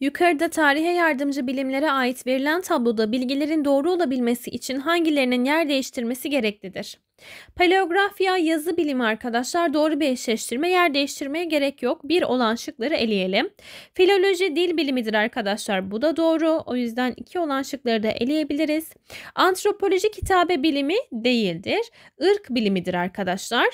Yukarıda tarihe yardımcı bilimlere ait verilen tabloda bilgilerin doğru olabilmesi için hangilerinin yer değiştirmesi gereklidir? Paleografya yazı bilimi arkadaşlar doğru bir eşleştirme yer değiştirmeye gerek yok. Bir olan şıkları eleyelim. Filoloji dil bilimidir arkadaşlar bu da doğru. O yüzden iki olan şıkları da eleyebiliriz. Antropoloji kitabe bilimi değildir. ırk bilimidir arkadaşlar.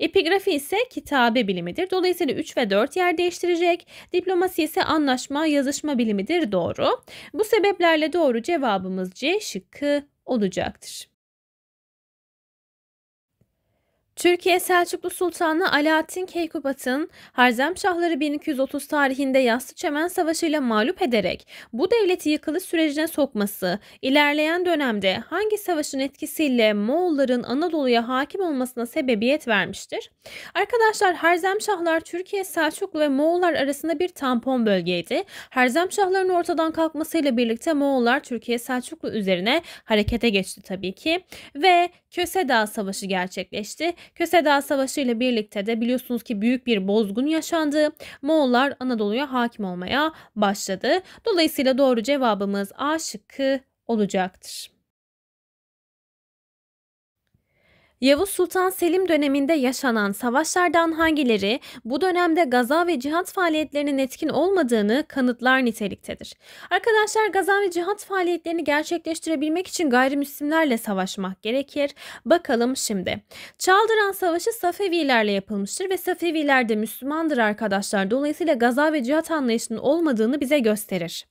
Epigrafi ise kitabe bilimidir. Dolayısıyla 3 ve 4 yer değiştirecek. Diplomasi ise anlaşma yazışma bilimidir doğru. Bu sebeplerle doğru cevabımız C şıkkı olacaktır. Türkiye Selçuklu Sultanı Alaaddin Keykubat'ın Harzemşahları 1230 tarihinde Yastı Çemen Savaşı ile mağlup ederek bu devleti yıkılış sürecine sokması, ilerleyen dönemde hangi savaşın etkisiyle Moğolların Anadolu'ya hakim olmasına sebebiyet vermiştir? Arkadaşlar Harzemşahlar Türkiye, Selçuklu ve Moğollar arasında bir tampon bölgeydi. Harzemşahların ortadan kalkmasıyla birlikte Moğollar Türkiye, Selçuklu üzerine harekete geçti tabii ki ve Köse Dağ Savaşı gerçekleşti. Köse Dağ Savaşı ile birlikte de biliyorsunuz ki büyük bir bozgun yaşandı. Moğollar Anadolu'ya hakim olmaya başladı. Dolayısıyla doğru cevabımız A şıkkı olacaktır. Yavuz Sultan Selim döneminde yaşanan savaşlardan hangileri bu dönemde gaza ve cihat faaliyetlerinin etkin olmadığını kanıtlar niteliktedir. Arkadaşlar gaza ve cihat faaliyetlerini gerçekleştirebilmek için gayrimüslimlerle savaşmak gerekir. Bakalım şimdi. Çaldıran Savaşı Safevilerle yapılmıştır ve Safeviler de Müslümandır arkadaşlar. Dolayısıyla gaza ve cihat anlayışının olmadığını bize gösterir.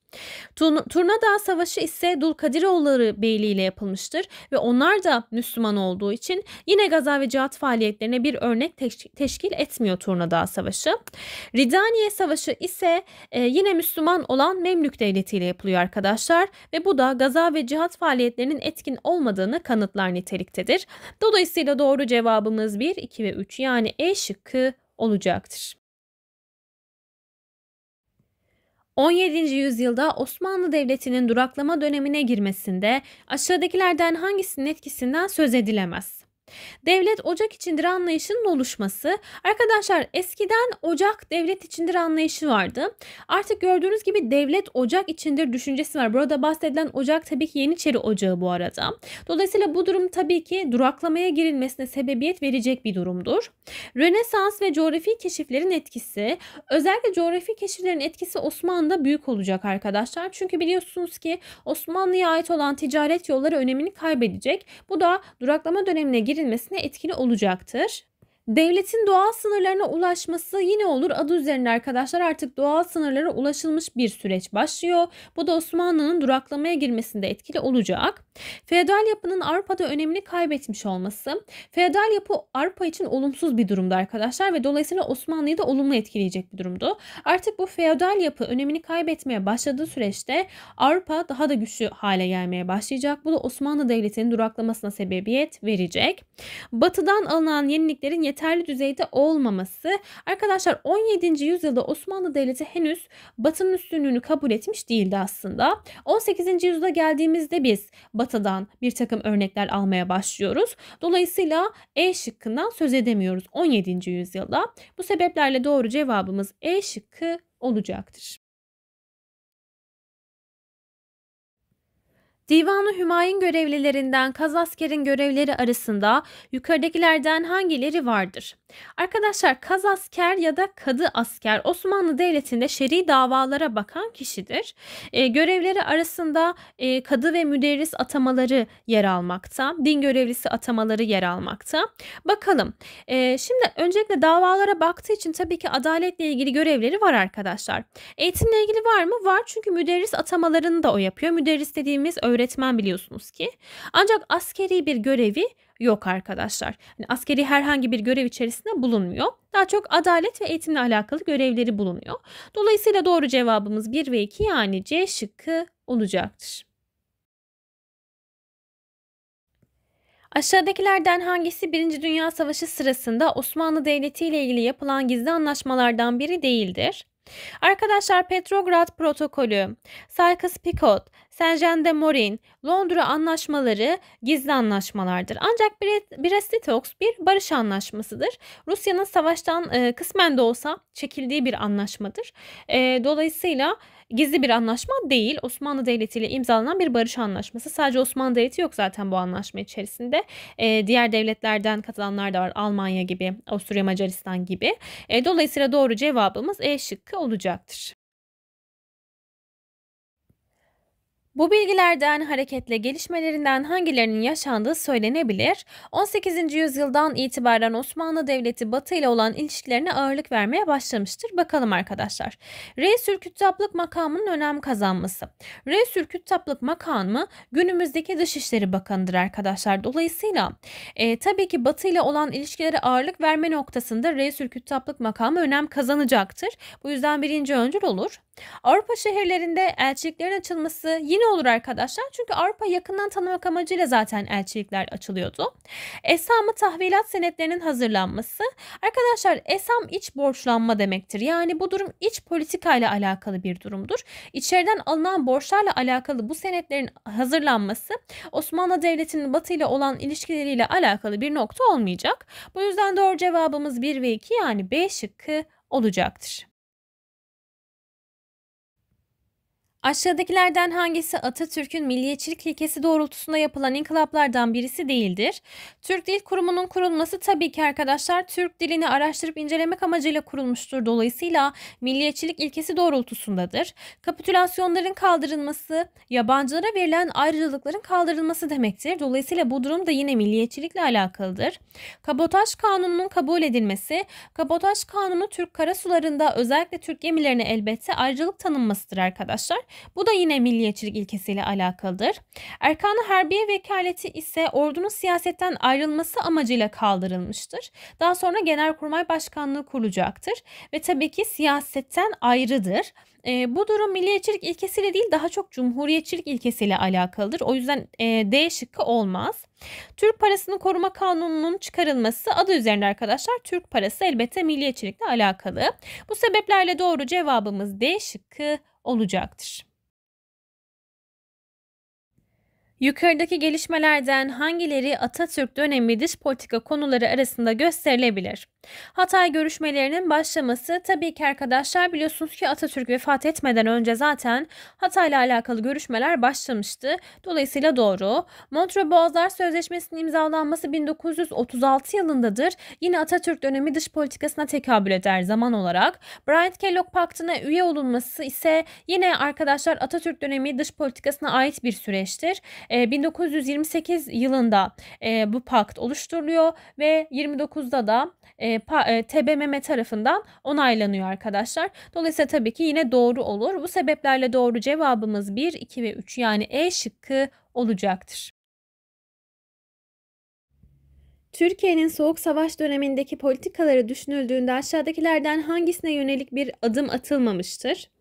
Turnadağ Savaşı ise Dulkadiroğulları Beyliği ile yapılmıştır ve onlar da Müslüman olduğu için yine gaza ve cihat faaliyetlerine bir örnek teşkil etmiyor Turnadağ Savaşı. Ridaniye Savaşı ise e, yine Müslüman olan Memlük Devleti ile yapılıyor arkadaşlar ve bu da gaza ve cihat faaliyetlerinin etkin olmadığını kanıtlar niteliktedir. Dolayısıyla doğru cevabımız 1, 2 ve 3 yani E şıkkı olacaktır. 17. yüzyılda Osmanlı Devleti'nin duraklama dönemine girmesinde aşağıdakilerden hangisinin etkisinden söz edilemez? Devlet ocak içindir anlayışının oluşması. Arkadaşlar eskiden ocak devlet içindir anlayışı vardı. Artık gördüğünüz gibi devlet ocak içindir düşüncesi var. Burada bahsedilen ocak tabii ki Yeniçeri Ocağı bu arada. Dolayısıyla bu durum tabii ki duraklamaya girilmesine sebebiyet verecek bir durumdur. Rönesans ve coğrafi keşiflerin etkisi. Özellikle coğrafi keşiflerin etkisi Osmanlı'da büyük olacak arkadaşlar. Çünkü biliyorsunuz ki Osmanlı'ya ait olan ticaret yolları önemini kaybedecek. Bu da duraklama dönemine girin edilmesine etkili olacaktır. Devletin doğal sınırlarına ulaşması yine olur adı üzerinde arkadaşlar artık doğal sınırlara ulaşılmış bir süreç başlıyor. Bu da Osmanlı'nın duraklamaya girmesinde etkili olacak. Feodal yapının Avrupa'da önemini kaybetmiş olması. Feodal yapı Avrupa için olumsuz bir durumdu arkadaşlar ve dolayısıyla Osmanlı'yı da olumlu etkileyecek bir durumdu. Artık bu feodal yapı önemini kaybetmeye başladığı süreçte Avrupa daha da güçlü hale gelmeye başlayacak. Bu da Osmanlı Devleti'nin duraklamasına sebebiyet verecek. Batıdan alınan yeniliklerin yeterli düzeyde olmaması. Arkadaşlar 17. yüzyılda Osmanlı Devleti henüz Batı'nın üstünlüğünü kabul etmiş değildi aslında. 18. yüzyıla geldiğimizde biz Batı'dan bir takım örnekler almaya başlıyoruz. Dolayısıyla E şıkkından söz edemiyoruz 17. yüzyılda. Bu sebeplerle doğru cevabımız E şıkkı olacaktır. Divanı Hümayun görevlilerinden Kazasker'in görevleri arasında yukarıdakilerden hangileri vardır? Arkadaşlar kaz asker ya da kadı asker Osmanlı Devleti'nde şer'i davalara bakan kişidir. E, görevleri arasında e, kadı ve müderris atamaları yer almakta. Din görevlisi atamaları yer almakta. Bakalım. E, şimdi öncelikle davalara baktığı için tabii ki adaletle ilgili görevleri var arkadaşlar. Eğitimle ilgili var mı? Var çünkü müderris atamalarını da o yapıyor. Müderris dediğimiz öğretmen biliyorsunuz ki. Ancak askeri bir görevi yok arkadaşlar. Yani askeri herhangi bir görev içerisinde bulunmuyor. Daha çok adalet ve eğitimle alakalı görevleri bulunuyor. Dolayısıyla doğru cevabımız 1 ve 2 yani C şıkkı olacaktır. Aşağıdakilerden hangisi 1. Dünya Savaşı sırasında Osmanlı Devleti ile ilgili yapılan gizli anlaşmalardan biri değildir? Arkadaşlar Petrograd Protokolü, Sykes-Picot, Saint-Jean de Morin, Londra anlaşmaları gizli anlaşmalardır. Ancak Brest-Litovsk bir barış anlaşmasıdır. Rusya'nın savaştan e, kısmen de olsa çekildiği bir anlaşmadır. E, dolayısıyla gizli bir anlaşma değil. Osmanlı Devleti ile imzalanan bir barış anlaşması. Sadece Osmanlı Devleti yok zaten bu anlaşma içerisinde. E, diğer devletlerden katılanlar da var. Almanya gibi, Avusturya Macaristan gibi. E, dolayısıyla doğru cevabımız E şıkkı olacaktır. Bu bilgilerden hareketle gelişmelerinden hangilerinin yaşandığı söylenebilir. 18. yüzyıldan itibaren Osmanlı Devleti Batı ile olan ilişkilerine ağırlık vermeye başlamıştır. Bakalım arkadaşlar. Reisülküttaplık makamının önem kazanması. Reisülküttaplık makamı günümüzdeki Dışişleri Bakanı'dır arkadaşlar. Dolayısıyla e, tabii ki Batı ile olan ilişkilere ağırlık verme noktasında Reisülküttaplık makamı önem kazanacaktır. Bu yüzden birinci öncül olur. Avrupa şehirlerinde elçiliklerin açılması yine ne olur arkadaşlar çünkü Avrupa yakından tanımak amacıyla zaten elçilikler açılıyordu. Esamı tahvilat senetlerinin hazırlanması. Arkadaşlar esam iç borçlanma demektir. Yani bu durum iç politikayla alakalı bir durumdur. İçeriden alınan borçlarla alakalı bu senetlerin hazırlanması Osmanlı Devleti'nin batı ile olan ilişkileriyle alakalı bir nokta olmayacak. Bu yüzden doğru cevabımız 1 ve 2 yani B şıkkı olacaktır. Aşağıdakilerden hangisi Atatürk'ün milliyetçilik ilkesi doğrultusunda yapılan inkılaplardan birisi değildir? Türk Dil Kurumu'nun kurulması tabii ki arkadaşlar Türk dilini araştırıp incelemek amacıyla kurulmuştur. Dolayısıyla milliyetçilik ilkesi doğrultusundadır. Kapitülasyonların kaldırılması, yabancılara verilen ayrıcalıkların kaldırılması demektir. Dolayısıyla bu durum da yine milliyetçilikle alakalıdır. Kabotaj kanununun kabul edilmesi, kabotaj kanunu Türk karasularında özellikle Türk gemilerine elbette ayrıcalık tanınmasıdır arkadaşlar. Bu da yine milliyetçilik ilkesiyle alakalıdır. Erkanı Harbiye Vekaleti ise ordunun siyasetten ayrılması amacıyla kaldırılmıştır. Daha sonra Genelkurmay Başkanlığı kurulacaktır ve tabii ki siyasetten ayrıdır. E, bu durum milliyetçilik ilkesiyle değil daha çok cumhuriyetçilik ilkesiyle alakalıdır. O yüzden e, D şıkkı olmaz. Türk parasını koruma kanununun çıkarılması adı üzerinde arkadaşlar Türk parası elbette milliyetçilikle alakalı. Bu sebeplerle doğru cevabımız D şıkkı olacaktır. Yukarıdaki gelişmelerden hangileri Atatürk dönemi dış politika konuları arasında gösterilebilir? Hatay görüşmelerinin başlaması tabii ki arkadaşlar biliyorsunuz ki Atatürk vefat etmeden önce zaten Hatay'la alakalı görüşmeler başlamıştı. Dolayısıyla doğru. Montreux Boğazlar Sözleşmesi'nin imzalanması 1936 yılındadır. Yine Atatürk dönemi dış politikasına tekabül eder zaman olarak. Bryant Kellogg Paktı'na üye olunması ise yine arkadaşlar Atatürk dönemi dış politikasına ait bir süreçtir. E, ee, 1928 yılında e, bu pakt oluşturuluyor ve 29'da da e, pa, e, TBMM tarafından onaylanıyor arkadaşlar. Dolayısıyla tabii ki yine doğru olur. Bu sebeplerle doğru cevabımız 1, 2 ve 3 yani E şıkkı olacaktır. Türkiye'nin soğuk savaş dönemindeki politikaları düşünüldüğünde aşağıdakilerden hangisine yönelik bir adım atılmamıştır?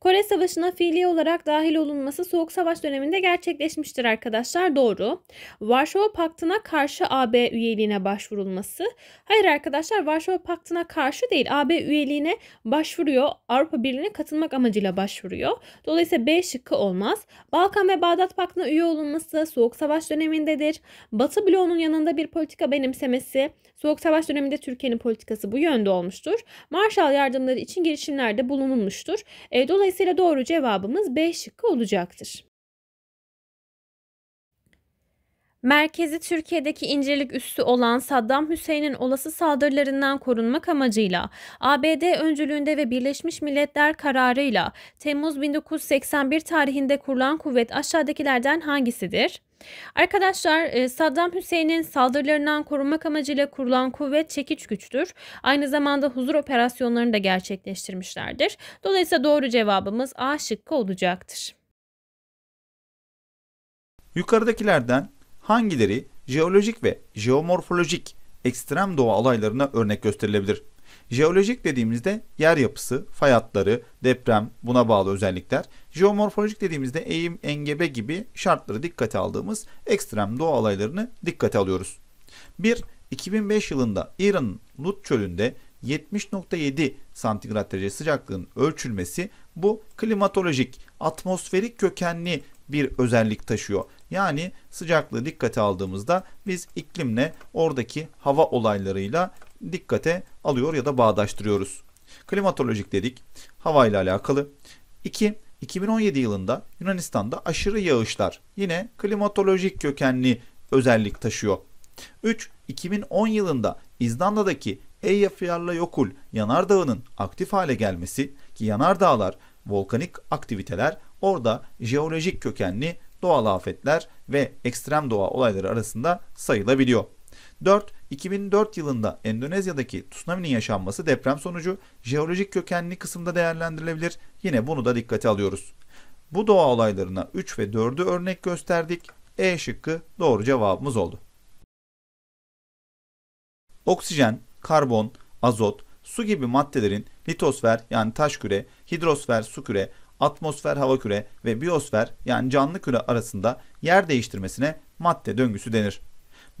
Kore Savaşı'na fiili olarak dahil olunması Soğuk Savaş döneminde gerçekleşmiştir arkadaşlar. Doğru. Varşova Paktı'na karşı AB üyeliğine başvurulması. Hayır arkadaşlar Varşova Paktı'na karşı değil AB üyeliğine başvuruyor. Avrupa Birliği'ne katılmak amacıyla başvuruyor. Dolayısıyla B şıkkı olmaz. Balkan ve Bağdat Paktı'na üye olunması Soğuk Savaş dönemindedir. Batı bloğunun yanında bir politika benimsemesi Soğuk Savaş döneminde Türkiye'nin politikası bu yönde olmuştur. Marshall yardımları için girişimlerde bulunulmuştur. E, dolayısıyla doğru cevabımız B şıkkı olacaktır. Merkezi Türkiye'deki incelik üssü olan Saddam Hüseyin'in olası saldırılarından korunmak amacıyla ABD öncülüğünde ve Birleşmiş Milletler kararıyla Temmuz 1981 tarihinde kurulan kuvvet aşağıdakilerden hangisidir? Arkadaşlar e, Saddam Hüseyin'in saldırılarından korunmak amacıyla kurulan kuvvet çekiç güçtür. Aynı zamanda huzur operasyonlarını da gerçekleştirmişlerdir. Dolayısıyla doğru cevabımız A şıkkı olacaktır. Yukarıdakilerden hangileri jeolojik ve jeomorfolojik ekstrem doğa olaylarına örnek gösterilebilir? Jeolojik dediğimizde yer yapısı, fay hatları, deprem, buna bağlı özellikler. Jeomorfolojik dediğimizde eğim, engebe gibi şartları dikkate aldığımız ekstrem doğa olaylarını dikkate alıyoruz. 1. 2005 yılında İran'ın Lut çölünde 70.7 santigrat derece sıcaklığın ölçülmesi bu klimatolojik, atmosferik kökenli bir özellik taşıyor. Yani sıcaklığı dikkate aldığımızda biz iklimle oradaki hava olaylarıyla dikkate alıyor ya da bağdaştırıyoruz. Klimatolojik dedik. Hava ile alakalı. 2. 2017 yılında Yunanistan'da aşırı yağışlar yine klimatolojik kökenli özellik taşıyor. 3. 2010 yılında İzlanda'daki Eyjafjallajökull yanardağının aktif hale gelmesi ki yanardağlar volkanik aktiviteler orada jeolojik kökenli doğal afetler ve ekstrem doğa olayları arasında sayılabiliyor. 4. 2004 yılında Endonezya'daki tsunami'nin yaşanması deprem sonucu jeolojik kökenli kısımda değerlendirilebilir. Yine bunu da dikkate alıyoruz. Bu doğa olaylarına 3 ve 4'ü örnek gösterdik. E şıkkı doğru cevabımız oldu. Oksijen, karbon, azot, su gibi maddelerin litosfer yani taş küre, hidrosfer su küre, atmosfer hava küre ve biosfer yani canlı küre arasında yer değiştirmesine madde döngüsü denir.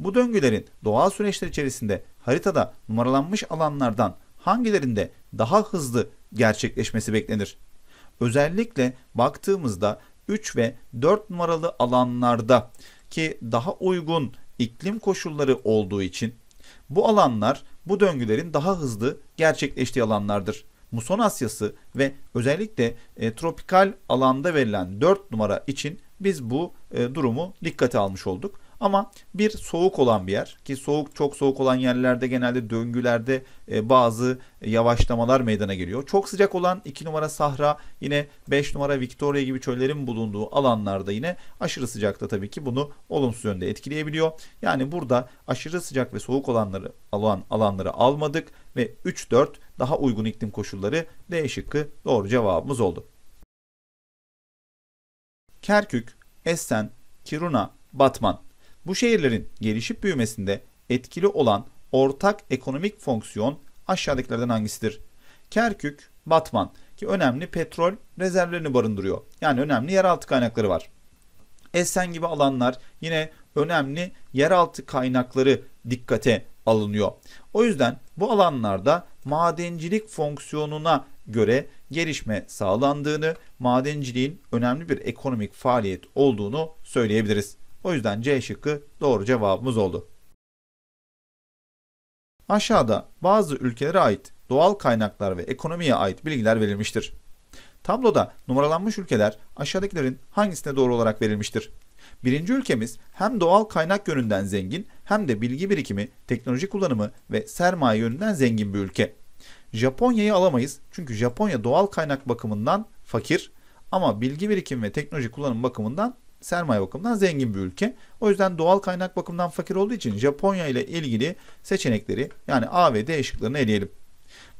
Bu döngülerin doğal süreçler içerisinde haritada numaralanmış alanlardan hangilerinde daha hızlı gerçekleşmesi beklenir? Özellikle baktığımızda 3 ve 4 numaralı alanlarda ki daha uygun iklim koşulları olduğu için bu alanlar bu döngülerin daha hızlı gerçekleştiği alanlardır. Muson Asyası ve özellikle e, tropikal alanda verilen 4 numara için biz bu e, durumu dikkate almış olduk. Ama bir soğuk olan bir yer ki soğuk çok soğuk olan yerlerde genelde döngülerde e, bazı yavaşlamalar meydana geliyor. Çok sıcak olan 2 numara Sahra yine 5 numara Victoria gibi çöllerin bulunduğu alanlarda yine aşırı sıcakta tabii ki bunu olumsuz yönde etkileyebiliyor. Yani burada aşırı sıcak ve soğuk olanları alan alanları almadık ve 3-4 daha uygun iklim koşulları D şıkkı doğru cevabımız oldu. Kerkük, Essen, Kiruna, Batman bu şehirlerin gelişip büyümesinde etkili olan ortak ekonomik fonksiyon aşağıdakilerden hangisidir? Kerkük, Batman ki önemli petrol rezervlerini barındırıyor. Yani önemli yeraltı kaynakları var. Esen gibi alanlar yine önemli yeraltı kaynakları dikkate alınıyor. O yüzden bu alanlarda madencilik fonksiyonuna göre gelişme sağlandığını, madenciliğin önemli bir ekonomik faaliyet olduğunu söyleyebiliriz. O yüzden C şıkkı doğru cevabımız oldu. Aşağıda bazı ülkelere ait doğal kaynaklar ve ekonomiye ait bilgiler verilmiştir. Tabloda numaralanmış ülkeler aşağıdakilerin hangisine doğru olarak verilmiştir? Birinci ülkemiz hem doğal kaynak yönünden zengin hem de bilgi birikimi, teknoloji kullanımı ve sermaye yönünden zengin bir ülke. Japonya'yı alamayız çünkü Japonya doğal kaynak bakımından fakir ama bilgi birikimi ve teknoloji kullanım bakımından sermaye bakımından zengin bir ülke. O yüzden doğal kaynak bakımından fakir olduğu için Japonya ile ilgili seçenekleri yani A ve D şıklarını eleyelim.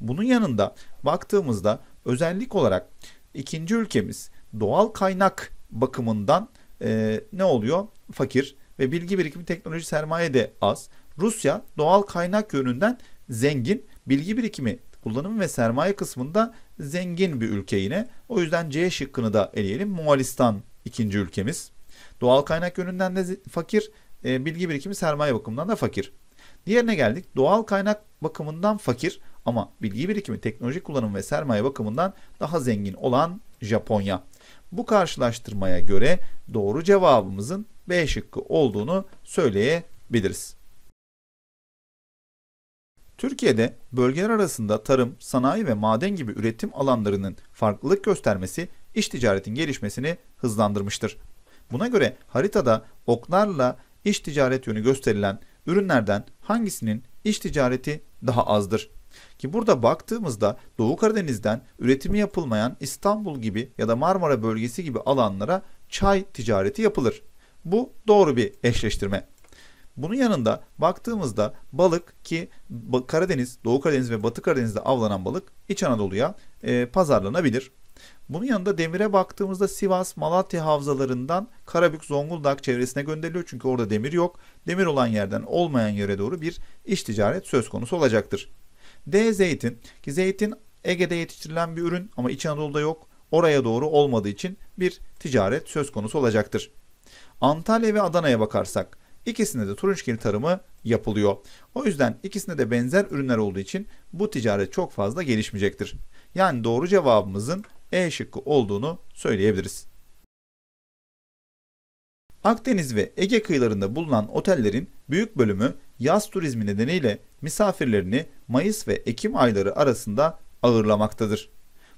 Bunun yanında baktığımızda özellik olarak ikinci ülkemiz doğal kaynak bakımından e, ne oluyor? Fakir ve bilgi birikimi teknoloji sermaye de az. Rusya doğal kaynak yönünden zengin, bilgi birikimi kullanım ve sermaye kısmında zengin bir ülke yine. O yüzden C şıkkını da eleyelim. Moğolistan ikinci ülkemiz. Doğal kaynak yönünden de fakir, e, bilgi birikimi sermaye bakımından da fakir. Diğerine geldik. Doğal kaynak bakımından fakir ama bilgi birikimi, teknoloji kullanımı ve sermaye bakımından daha zengin olan Japonya. Bu karşılaştırmaya göre doğru cevabımızın B şıkkı olduğunu söyleyebiliriz. Türkiye'de bölgeler arasında tarım, sanayi ve maden gibi üretim alanlarının farklılık göstermesi iş ticaretin gelişmesini hızlandırmıştır. Buna göre haritada oklarla iş ticaret yönü gösterilen ürünlerden hangisinin iş ticareti daha azdır? Ki burada baktığımızda Doğu Karadeniz'den üretimi yapılmayan İstanbul gibi ya da Marmara bölgesi gibi alanlara çay ticareti yapılır. Bu doğru bir eşleştirme. Bunun yanında baktığımızda balık ki Karadeniz, Doğu Karadeniz ve Batı Karadeniz'de avlanan balık İç Anadolu'ya e, pazarlanabilir. Bunun yanında demire baktığımızda Sivas, Malatya havzalarından Karabük, Zonguldak çevresine gönderiliyor. Çünkü orada demir yok. Demir olan yerden olmayan yere doğru bir iş ticaret söz konusu olacaktır. D. Zeytin ki zeytin Ege'de yetiştirilen bir ürün ama İç Anadolu'da yok. Oraya doğru olmadığı için bir ticaret söz konusu olacaktır. Antalya ve Adana'ya bakarsak ikisinde de turunçgil tarımı yapılıyor. O yüzden ikisinde de benzer ürünler olduğu için bu ticaret çok fazla gelişmeyecektir. Yani doğru cevabımızın e şıkkı olduğunu söyleyebiliriz. Akdeniz ve Ege kıyılarında bulunan otellerin büyük bölümü yaz turizmi nedeniyle misafirlerini Mayıs ve Ekim ayları arasında ağırlamaktadır.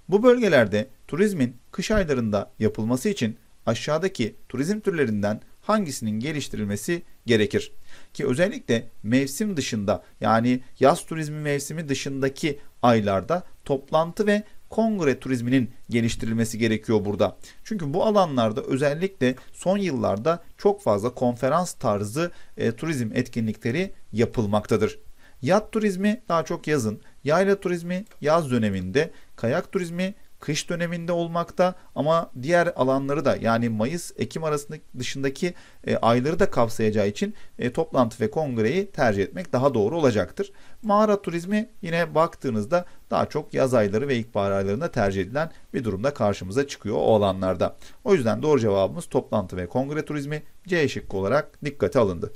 Bu bölgelerde turizmin kış aylarında yapılması için aşağıdaki turizm türlerinden hangisinin geliştirilmesi gerekir? Ki özellikle mevsim dışında yani yaz turizmi mevsimi dışındaki aylarda toplantı ve kongre turizminin geliştirilmesi gerekiyor burada. Çünkü bu alanlarda özellikle son yıllarda çok fazla konferans tarzı e, turizm etkinlikleri yapılmaktadır. Yat turizmi daha çok yazın, yayla turizmi yaz döneminde, kayak turizmi kış döneminde olmakta ama diğer alanları da yani Mayıs-Ekim arasında dışındaki e, ayları da kapsayacağı için e, toplantı ve kongreyi tercih etmek daha doğru olacaktır. Mağara turizmi yine baktığınızda daha çok yaz ayları ve ilkbahar aylarında tercih edilen bir durumda karşımıza çıkıyor o alanlarda. O yüzden doğru cevabımız toplantı ve kongre turizmi C şıkkı olarak dikkate alındı.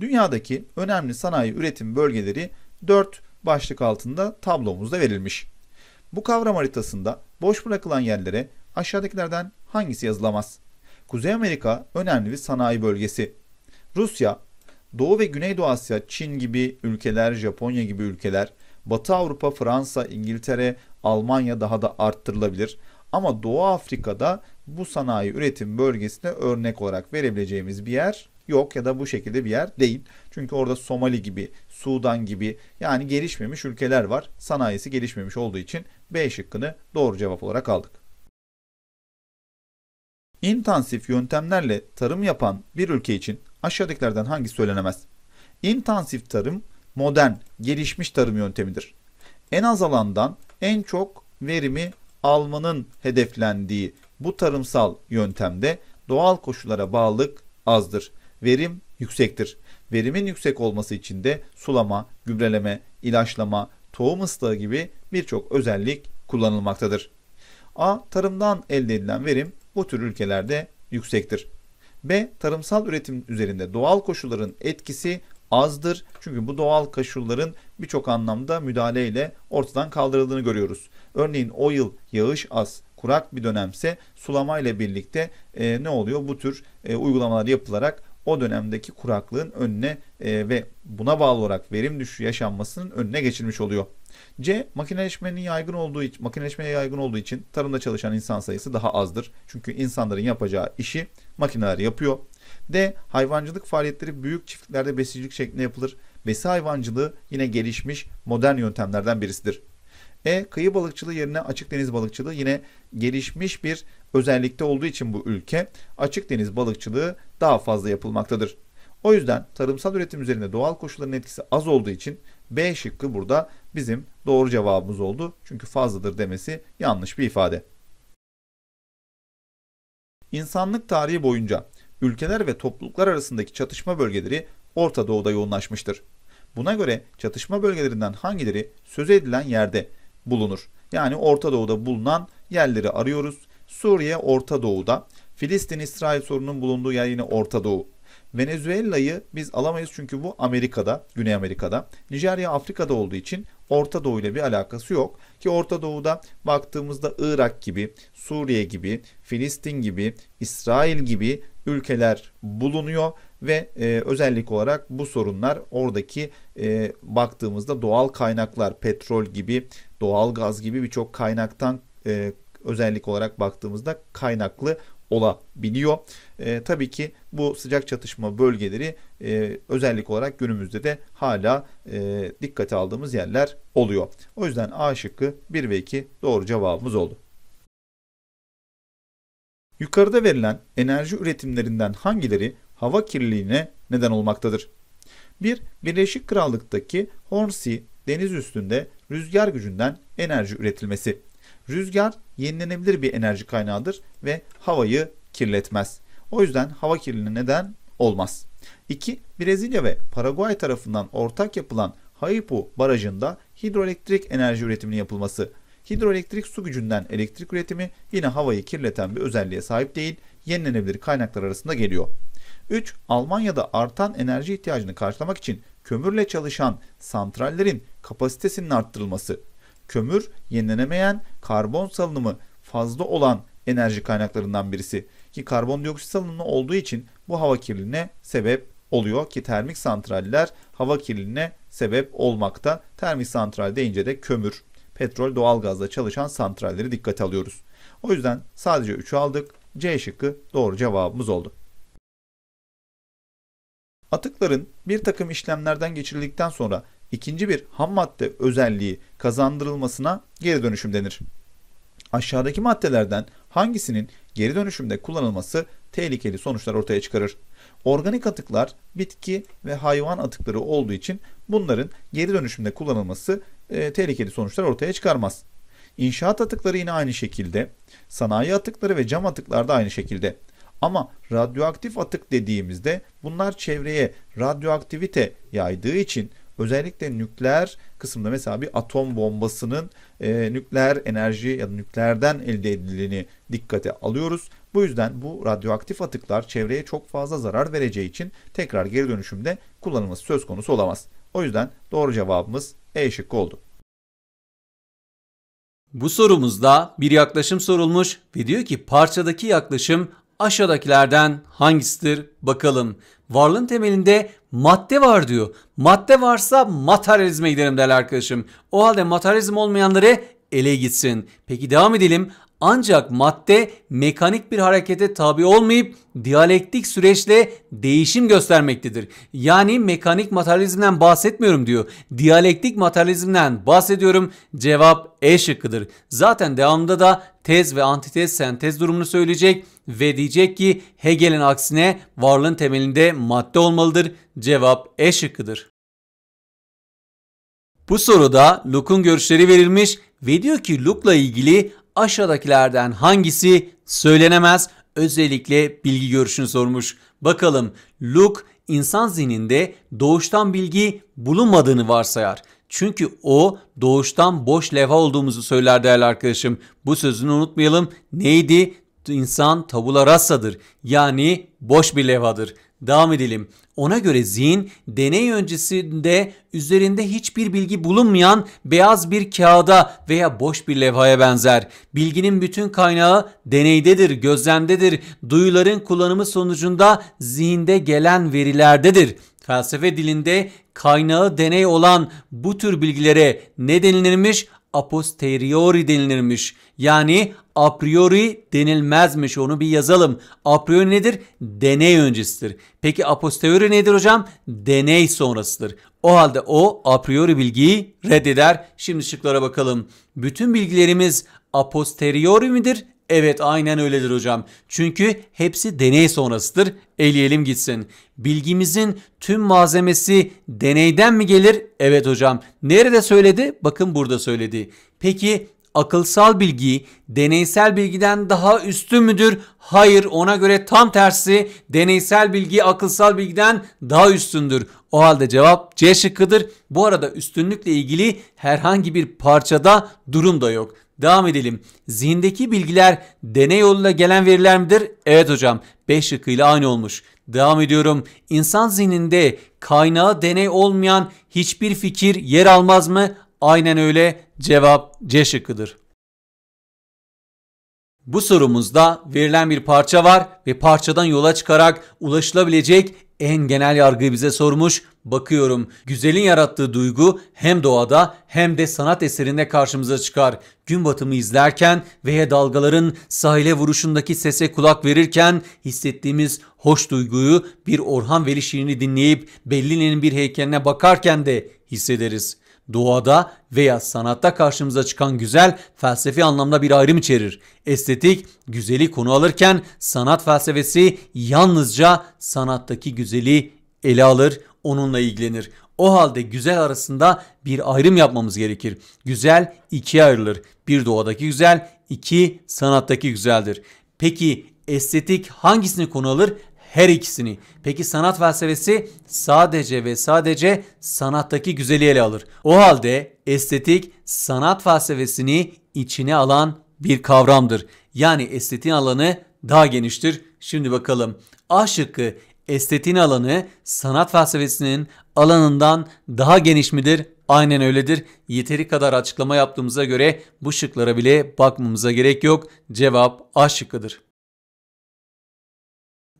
Dünyadaki önemli sanayi üretim bölgeleri 4 başlık altında tablomuzda verilmiş. Bu kavram haritasında boş bırakılan yerlere aşağıdakilerden hangisi yazılamaz? Kuzey Amerika önemli bir sanayi bölgesi. Rusya, Doğu ve Güneydoğu Asya, Çin gibi ülkeler, Japonya gibi ülkeler, Batı Avrupa, Fransa, İngiltere, Almanya daha da arttırılabilir. Ama Doğu Afrika'da bu sanayi üretim bölgesine örnek olarak verebileceğimiz bir yer yok ya da bu şekilde bir yer değil. Çünkü orada Somali gibi, Sudan gibi yani gelişmemiş ülkeler var. Sanayisi gelişmemiş olduğu için B şıkkını doğru cevap olarak aldık. İntansif yöntemlerle tarım yapan bir ülke için aşağıdakilerden hangisi söylenemez? İntansif tarım modern, gelişmiş tarım yöntemidir. En az alandan en çok verimi almanın hedeflendiği bu tarımsal yöntemde doğal koşullara bağlılık azdır verim yüksektir. Verimin yüksek olması için de sulama, gübreleme, ilaçlama, tohum ıslığı gibi birçok özellik kullanılmaktadır. A. Tarımdan elde edilen verim bu tür ülkelerde yüksektir. B. Tarımsal üretim üzerinde doğal koşulların etkisi azdır. Çünkü bu doğal koşulların birçok anlamda müdahaleyle ortadan kaldırıldığını görüyoruz. Örneğin o yıl yağış az, kurak bir dönemse sulama ile birlikte e, ne oluyor? Bu tür e, uygulamalar yapılarak o dönemdeki kuraklığın önüne e, ve buna bağlı olarak verim düşüşü yaşanmasının önüne geçilmiş oluyor. C. Makineleşmenin yaygın olduğu için, makineleşmeye yaygın olduğu için tarımda çalışan insan sayısı daha azdır. Çünkü insanların yapacağı işi makineler yapıyor. D. Hayvancılık faaliyetleri büyük çiftliklerde besicilik şeklinde yapılır. Besi hayvancılığı yine gelişmiş modern yöntemlerden birisidir. E kıyı balıkçılığı yerine açık deniz balıkçılığı yine gelişmiş bir özellikte olduğu için bu ülke açık deniz balıkçılığı daha fazla yapılmaktadır. O yüzden tarımsal üretim üzerinde doğal koşulların etkisi az olduğu için B şıkkı burada bizim doğru cevabımız oldu. Çünkü fazladır demesi yanlış bir ifade. İnsanlık tarihi boyunca ülkeler ve topluluklar arasındaki çatışma bölgeleri Orta Doğu'da yoğunlaşmıştır. Buna göre çatışma bölgelerinden hangileri söz edilen yerde bulunur. Yani Orta Doğu'da bulunan yerleri arıyoruz. Suriye Orta Doğu'da. Filistin-İsrail sorunun bulunduğu yer yine Orta Doğu. Venezuela'yı biz alamayız çünkü bu Amerika'da, Güney Amerika'da. Nijerya Afrika'da olduğu için Orta Doğu ile bir alakası yok. Ki Orta Doğu'da baktığımızda Irak gibi, Suriye gibi, Filistin gibi, İsrail gibi ülkeler bulunuyor ve e, özellik olarak bu sorunlar oradaki e, baktığımızda doğal kaynaklar, petrol gibi doğal gaz gibi birçok kaynaktan e, özellik olarak baktığımızda kaynaklı olabiliyor. E, tabii ki bu sıcak çatışma bölgeleri e, özellik olarak günümüzde de hala e, dikkate aldığımız yerler oluyor. O yüzden A şıkkı 1 ve 2 doğru cevabımız oldu. Yukarıda verilen enerji üretimlerinden hangileri hava kirliliğine neden olmaktadır? 1. Bir, Birleşik Krallık'taki Hornsea deniz üstünde rüzgar gücünden enerji üretilmesi. Rüzgar yenilenebilir bir enerji kaynağıdır ve havayı kirletmez. O yüzden hava kirliliğine neden olmaz. 2. Brezilya ve Paraguay tarafından ortak yapılan Haipu barajında hidroelektrik enerji üretiminin yapılması. Hidroelektrik su gücünden elektrik üretimi yine havayı kirleten bir özelliğe sahip değil, yenilenebilir kaynaklar arasında geliyor. 3. Almanya'da artan enerji ihtiyacını karşılamak için kömürle çalışan santrallerin kapasitesinin arttırılması, kömür yenilenemeyen karbon salınımı fazla olan enerji kaynaklarından birisi ki karbondioksit salınımı olduğu için bu hava kirliliğine sebep oluyor ki termik santraller hava kirliliğine sebep olmakta. Termik santral deyince de kömür, petrol, doğalgazla çalışan santralleri dikkate alıyoruz. O yüzden sadece 3'ü aldık. C şıkkı doğru cevabımız oldu. Atıkların bir takım işlemlerden geçirildikten sonra ikinci bir ham madde özelliği kazandırılmasına geri dönüşüm denir. Aşağıdaki maddelerden hangisinin geri dönüşümde kullanılması tehlikeli sonuçlar ortaya çıkarır? Organik atıklar bitki ve hayvan atıkları olduğu için bunların geri dönüşümde kullanılması e, tehlikeli sonuçlar ortaya çıkarmaz. İnşaat atıkları yine aynı şekilde, sanayi atıkları ve cam atıklar da aynı şekilde. Ama radyoaktif atık dediğimizde bunlar çevreye radyoaktivite yaydığı için Özellikle nükleer kısımda mesela bir atom bombasının e, nükleer enerji ya da nükleerden elde edildiğini dikkate alıyoruz. Bu yüzden bu radyoaktif atıklar çevreye çok fazla zarar vereceği için tekrar geri dönüşümde kullanılması söz konusu olamaz. O yüzden doğru cevabımız E şıkkı oldu. Bu sorumuzda bir yaklaşım sorulmuş ve diyor ki parçadaki yaklaşım aşağıdakilerden hangisidir bakalım varlığın temelinde madde var diyor. Madde varsa materyalizme gidelim değerli arkadaşım. O halde materyalizm olmayanları ele gitsin. Peki devam edelim. Ancak madde mekanik bir harekete tabi olmayıp diyalektik süreçle değişim göstermektedir. Yani mekanik materyalizmden bahsetmiyorum diyor. Diyalektik materyalizmden bahsediyorum. Cevap E şıkkıdır. Zaten devamında da tez ve antitez sentez durumunu söyleyecek ve diyecek ki Hegel'in aksine varlığın temelinde madde olmalıdır. Cevap E şıkkıdır. Bu soruda Luke'un görüşleri verilmiş ve diyor ki Luke'la ilgili aşağıdakilerden hangisi söylenemez? Özellikle bilgi görüşünü sormuş. Bakalım Luke insan zihninde doğuştan bilgi bulunmadığını varsayar. Çünkü o doğuştan boş levha olduğumuzu söyler değerli arkadaşım. Bu sözünü unutmayalım. Neydi? İnsan tabula rasa'dır, Yani boş bir levhadır. Devam edelim. Ona göre zihin deney öncesinde üzerinde hiçbir bilgi bulunmayan beyaz bir kağıda veya boş bir levhaya benzer. Bilginin bütün kaynağı deneydedir, gözlemdedir. Duyuların kullanımı sonucunda zihinde gelen verilerdedir. Felsefe dilinde kaynağı deney olan bu tür bilgilere ne denilirmiş? A posteriori denilirmiş. Yani a priori denilmezmiş. Onu bir yazalım. A priori nedir? Deney öncesidir. Peki a posteriori nedir hocam? Deney sonrasıdır. O halde o a priori bilgiyi reddeder. Şimdi şıklara bakalım. Bütün bilgilerimiz a posteriori midir? Evet aynen öyledir hocam. Çünkü hepsi deney sonrasıdır. Eleyelim gitsin. Bilgimizin tüm malzemesi deneyden mi gelir? Evet hocam. Nerede söyledi? Bakın burada söyledi. Peki akılsal bilgi deneysel bilgiden daha üstün müdür? Hayır ona göre tam tersi deneysel bilgi akılsal bilgiden daha üstündür. O halde cevap C şıkkıdır. Bu arada üstünlükle ilgili herhangi bir parçada durum da yok. Devam edelim. Zihindeki bilgiler deney yoluyla gelen veriler midir? Evet hocam. 5 şıkkıyla aynı olmuş. Devam ediyorum. İnsan zihninde kaynağı deney olmayan hiçbir fikir yer almaz mı? Aynen öyle cevap C şıkkıdır. Bu sorumuzda verilen bir parça var ve parçadan yola çıkarak ulaşılabilecek en genel yargıyı bize sormuş. Bakıyorum güzelin yarattığı duygu hem doğada hem de sanat eserinde karşımıza çıkar. Gün batımı izlerken veya dalgaların sahile vuruşundaki sese kulak verirken hissettiğimiz hoş duyguyu bir Orhan Veli şiirini dinleyip Bellini'nin bir heykeline bakarken de hissederiz doğada veya sanatta karşımıza çıkan güzel felsefi anlamda bir ayrım içerir. Estetik güzeli konu alırken sanat felsefesi yalnızca sanattaki güzeli ele alır, onunla ilgilenir. O halde güzel arasında bir ayrım yapmamız gerekir. Güzel ikiye ayrılır. Bir doğadaki güzel, iki sanattaki güzeldir. Peki estetik hangisini konu alır? her ikisini. Peki sanat felsefesi sadece ve sadece sanattaki güzeli ele alır. O halde estetik sanat felsefesini içine alan bir kavramdır. Yani estetiğin alanı daha geniştir. Şimdi bakalım. A şıkkı estetiğin alanı sanat felsefesinin alanından daha geniş midir? Aynen öyledir. Yeteri kadar açıklama yaptığımıza göre bu şıklara bile bakmamıza gerek yok. Cevap A şıkkıdır.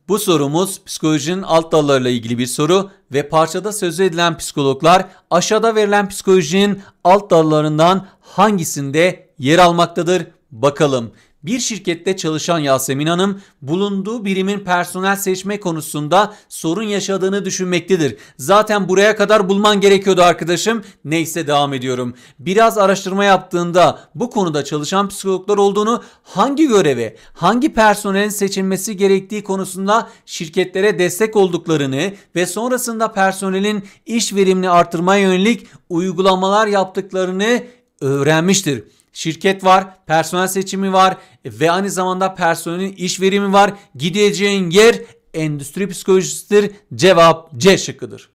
Bu sorumuz psikolojinin alt dallarıyla ilgili bir soru ve parçada sözü edilen psikologlar aşağıda verilen psikolojinin alt dallarından hangisinde yer almaktadır? Bakalım. Bir şirkette çalışan Yasemin Hanım bulunduğu birimin personel seçme konusunda sorun yaşadığını düşünmektedir. Zaten buraya kadar bulman gerekiyordu arkadaşım. Neyse devam ediyorum. Biraz araştırma yaptığında bu konuda çalışan psikologlar olduğunu, hangi göreve, hangi personelin seçilmesi gerektiği konusunda şirketlere destek olduklarını ve sonrasında personelin iş verimini artırmaya yönelik uygulamalar yaptıklarını öğrenmiştir şirket var, personel seçimi var e, ve aynı zamanda personelin iş verimi var. Gideceğin yer endüstri psikolojisidir. Cevap C şıkkıdır.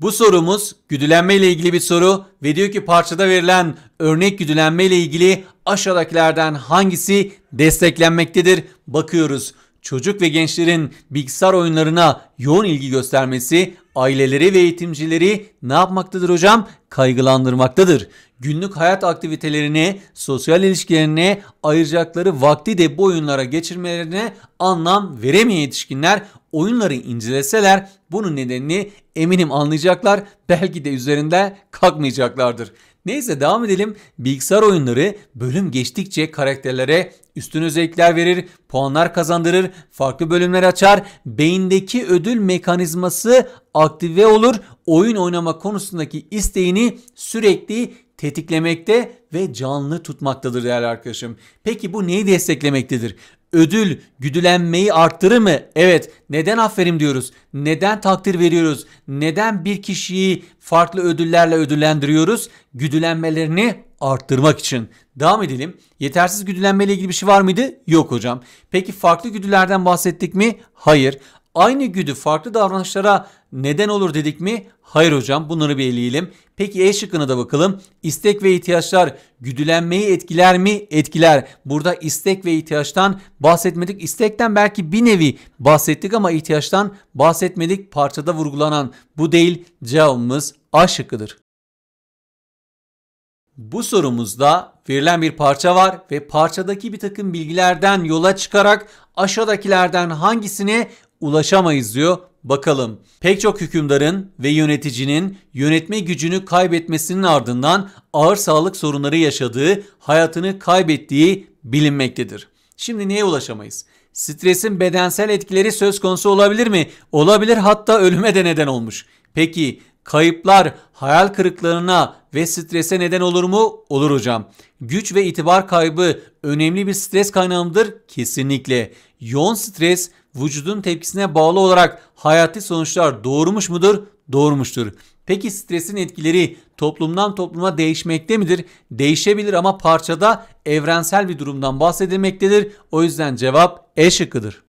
Bu sorumuz güdülenme ile ilgili bir soru ve diyor ki parçada verilen örnek güdülenme ile ilgili aşağıdakilerden hangisi desteklenmektedir? Bakıyoruz çocuk ve gençlerin bilgisayar oyunlarına yoğun ilgi göstermesi aileleri ve eğitimcileri ne yapmaktadır hocam? Kaygılandırmaktadır. Günlük hayat aktivitelerini, sosyal ilişkilerini, ayıracakları vakti de bu oyunlara geçirmelerine anlam veremeyen yetişkinler oyunları inceleseler bunun nedenini eminim anlayacaklar belki de üzerinde kalkmayacaklardır. Neyse devam edelim. Bilgisayar oyunları bölüm geçtikçe karakterlere üstün özellikler verir, puanlar kazandırır, farklı bölümler açar, beyindeki ödül mekanizması aktive olur, oyun oynama konusundaki isteğini sürekli tetiklemekte ve canlı tutmaktadır değerli arkadaşım. Peki bu neyi desteklemektedir? ödül güdülenmeyi arttırır mı? Evet. Neden aferin diyoruz? Neden takdir veriyoruz? Neden bir kişiyi farklı ödüllerle ödüllendiriyoruz? Güdülenmelerini arttırmak için. Devam edelim. Yetersiz güdülenme ile ilgili bir şey var mıydı? Yok hocam. Peki farklı güdülerden bahsettik mi? Hayır. Aynı güdü farklı davranışlara neden olur dedik mi? Hayır hocam bunları bir eleyelim. Peki E şıkkına da bakalım. İstek ve ihtiyaçlar güdülenmeyi etkiler mi? Etkiler. Burada istek ve ihtiyaçtan bahsetmedik. İstekten belki bir nevi bahsettik ama ihtiyaçtan bahsetmedik. Parçada vurgulanan bu değil cevabımız A şıkkıdır. Bu sorumuzda verilen bir parça var ve parçadaki bir takım bilgilerden yola çıkarak aşağıdakilerden hangisini ulaşamayız diyor. Bakalım pek çok hükümdarın ve yöneticinin yönetme gücünü kaybetmesinin ardından ağır sağlık sorunları yaşadığı, hayatını kaybettiği bilinmektedir. Şimdi niye ulaşamayız? Stresin bedensel etkileri söz konusu olabilir mi? Olabilir hatta ölüme de neden olmuş. Peki kayıplar hayal kırıklarına ve strese neden olur mu? Olur hocam. Güç ve itibar kaybı önemli bir stres kaynağıdır kesinlikle. Yoğun stres vücudun tepkisine bağlı olarak hayati sonuçlar doğurmuş mudur? Doğurmuştur. Peki stresin etkileri toplumdan topluma değişmekte midir? Değişebilir ama parçada evrensel bir durumdan bahsedilmektedir. O yüzden cevap E şıkkıdır.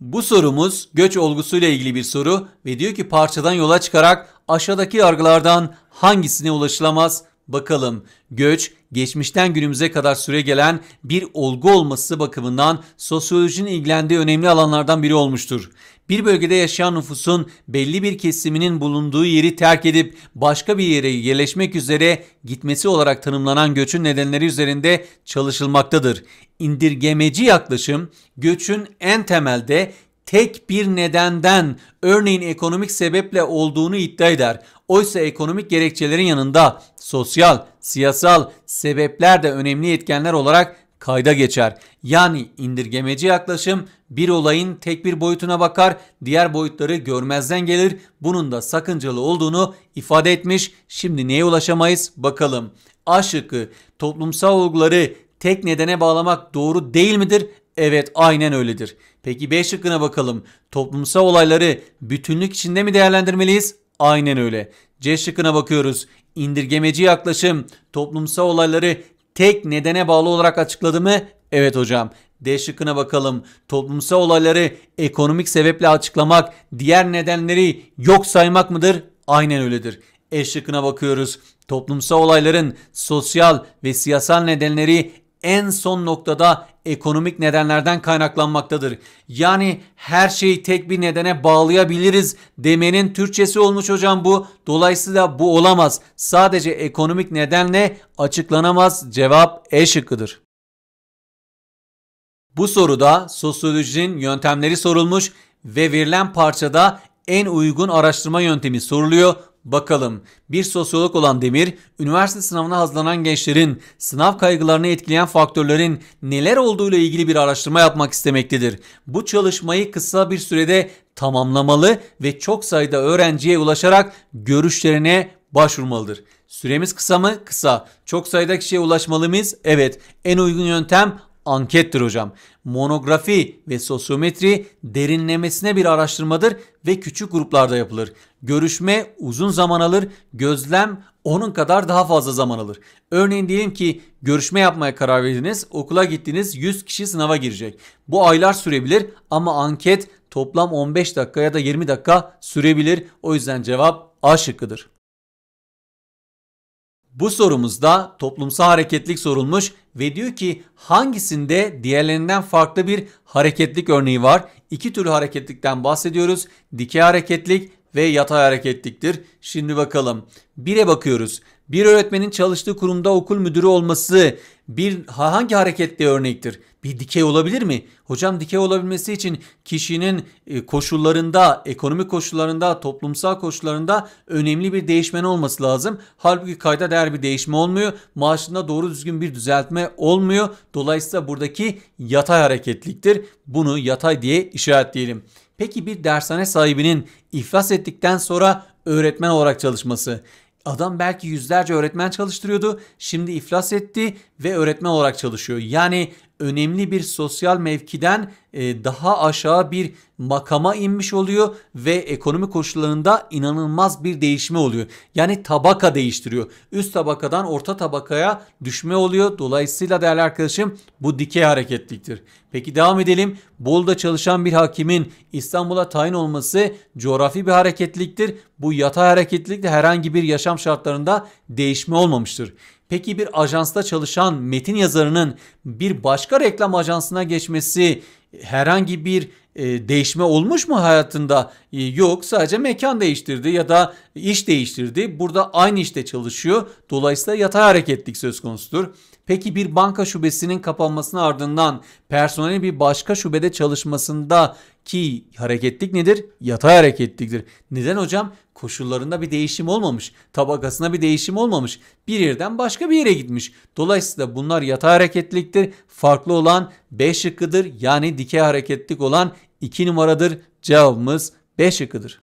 Bu sorumuz göç olgusuyla ilgili bir soru ve diyor ki parçadan yola çıkarak aşağıdaki yargılardan hangisine ulaşılamaz? Bakalım göç geçmişten günümüze kadar süre gelen bir olgu olması bakımından sosyolojinin ilgilendiği önemli alanlardan biri olmuştur. Bir bölgede yaşayan nüfusun belli bir kesiminin bulunduğu yeri terk edip başka bir yere yerleşmek üzere gitmesi olarak tanımlanan göçün nedenleri üzerinde çalışılmaktadır. İndirgemeci yaklaşım göçün en temelde tek bir nedenden örneğin ekonomik sebeple olduğunu iddia eder. Oysa ekonomik gerekçelerin yanında sosyal, siyasal sebepler de önemli etkenler olarak kayda geçer. Yani indirgemeci yaklaşım bir olayın tek bir boyutuna bakar, diğer boyutları görmezden gelir. Bunun da sakıncalı olduğunu ifade etmiş. Şimdi neye ulaşamayız bakalım. A şıkkı toplumsal olguları tek nedene bağlamak doğru değil midir? Evet aynen öyledir. Peki B şıkkına bakalım. Toplumsal olayları bütünlük içinde mi değerlendirmeliyiz? Aynen öyle. C şıkkına bakıyoruz. İndirgemeci yaklaşım toplumsal olayları tek nedene bağlı olarak açıkladı mı? Evet hocam. D şıkkına bakalım. Toplumsal olayları ekonomik sebeple açıklamak, diğer nedenleri yok saymak mıdır? Aynen öyledir. E şıkkına bakıyoruz. Toplumsal olayların sosyal ve siyasal nedenleri en son noktada ekonomik nedenlerden kaynaklanmaktadır. Yani her şeyi tek bir nedene bağlayabiliriz demenin Türkçesi olmuş hocam bu. Dolayısıyla bu olamaz. Sadece ekonomik nedenle açıklanamaz. Cevap E şıkkıdır. Bu soruda sosyolojinin yöntemleri sorulmuş ve verilen parçada en uygun araştırma yöntemi soruluyor. Bakalım bir sosyolog olan Demir, üniversite sınavına hazırlanan gençlerin sınav kaygılarını etkileyen faktörlerin neler olduğuyla ilgili bir araştırma yapmak istemektedir. Bu çalışmayı kısa bir sürede tamamlamalı ve çok sayıda öğrenciye ulaşarak görüşlerine başvurmalıdır. Süremiz kısa mı? Kısa. Çok sayıda kişiye ulaşmalıyız. Evet. En uygun yöntem ankettir hocam. Monografi ve sosyometri derinlemesine bir araştırmadır ve küçük gruplarda yapılır. Görüşme uzun zaman alır, gözlem onun kadar daha fazla zaman alır. Örneğin diyelim ki görüşme yapmaya karar verdiniz, okula gittiniz 100 kişi sınava girecek. Bu aylar sürebilir ama anket toplam 15 dakika ya da 20 dakika sürebilir. O yüzden cevap A şıkkıdır. Bu sorumuzda toplumsal hareketlik sorulmuş ve diyor ki hangisinde diğerlerinden farklı bir hareketlik örneği var? İki tür hareketlikten bahsediyoruz. Dikey hareketlik ve yatay hareketliktir. Şimdi bakalım. 1'e bakıyoruz. Bir öğretmenin çalıştığı kurumda okul müdürü olması bir hangi hareketle örnektir? Bir dikey olabilir mi? Hocam dikey olabilmesi için kişinin e, koşullarında, ekonomik koşullarında, toplumsal koşullarında önemli bir değişmen olması lazım. Halbuki kayda değer bir değişme olmuyor. Maaşında doğru düzgün bir düzeltme olmuyor. Dolayısıyla buradaki yatay hareketliktir. Bunu yatay diye işaretleyelim. Peki bir dershane sahibinin iflas ettikten sonra öğretmen olarak çalışması Adam belki yüzlerce öğretmen çalıştırıyordu. Şimdi iflas etti ve öğretmen olarak çalışıyor. Yani önemli bir sosyal mevkiden e, daha aşağı bir makama inmiş oluyor ve ekonomi koşullarında inanılmaz bir değişme oluyor. Yani tabaka değiştiriyor. Üst tabakadan orta tabakaya düşme oluyor. Dolayısıyla değerli arkadaşım bu dikey hareketliktir. Peki devam edelim. Bolu'da çalışan bir hakimin İstanbul'a tayin olması coğrafi bir hareketliktir. Bu yatay hareketlilikte herhangi bir yaşam şartlarında değişme olmamıştır. Peki bir ajansta çalışan metin yazarının bir başka reklam ajansına geçmesi herhangi bir e, değişme olmuş mu hayatında? E, yok sadece mekan değiştirdi ya da iş değiştirdi. Burada aynı işte çalışıyor. Dolayısıyla yatay hareketlik söz konusudur. Peki bir banka şubesinin kapanmasının ardından personelin bir başka şubede çalışmasında ki hareketlik nedir? Yatay hareketliktir. Neden hocam? Koşullarında bir değişim olmamış. Tabakasına bir değişim olmamış. Bir yerden başka bir yere gitmiş. Dolayısıyla bunlar yatay hareketliktir. Farklı olan B şıkkıdır. Yani dikey hareketlik olan 2 numaradır. Cevabımız B şıkkıdır.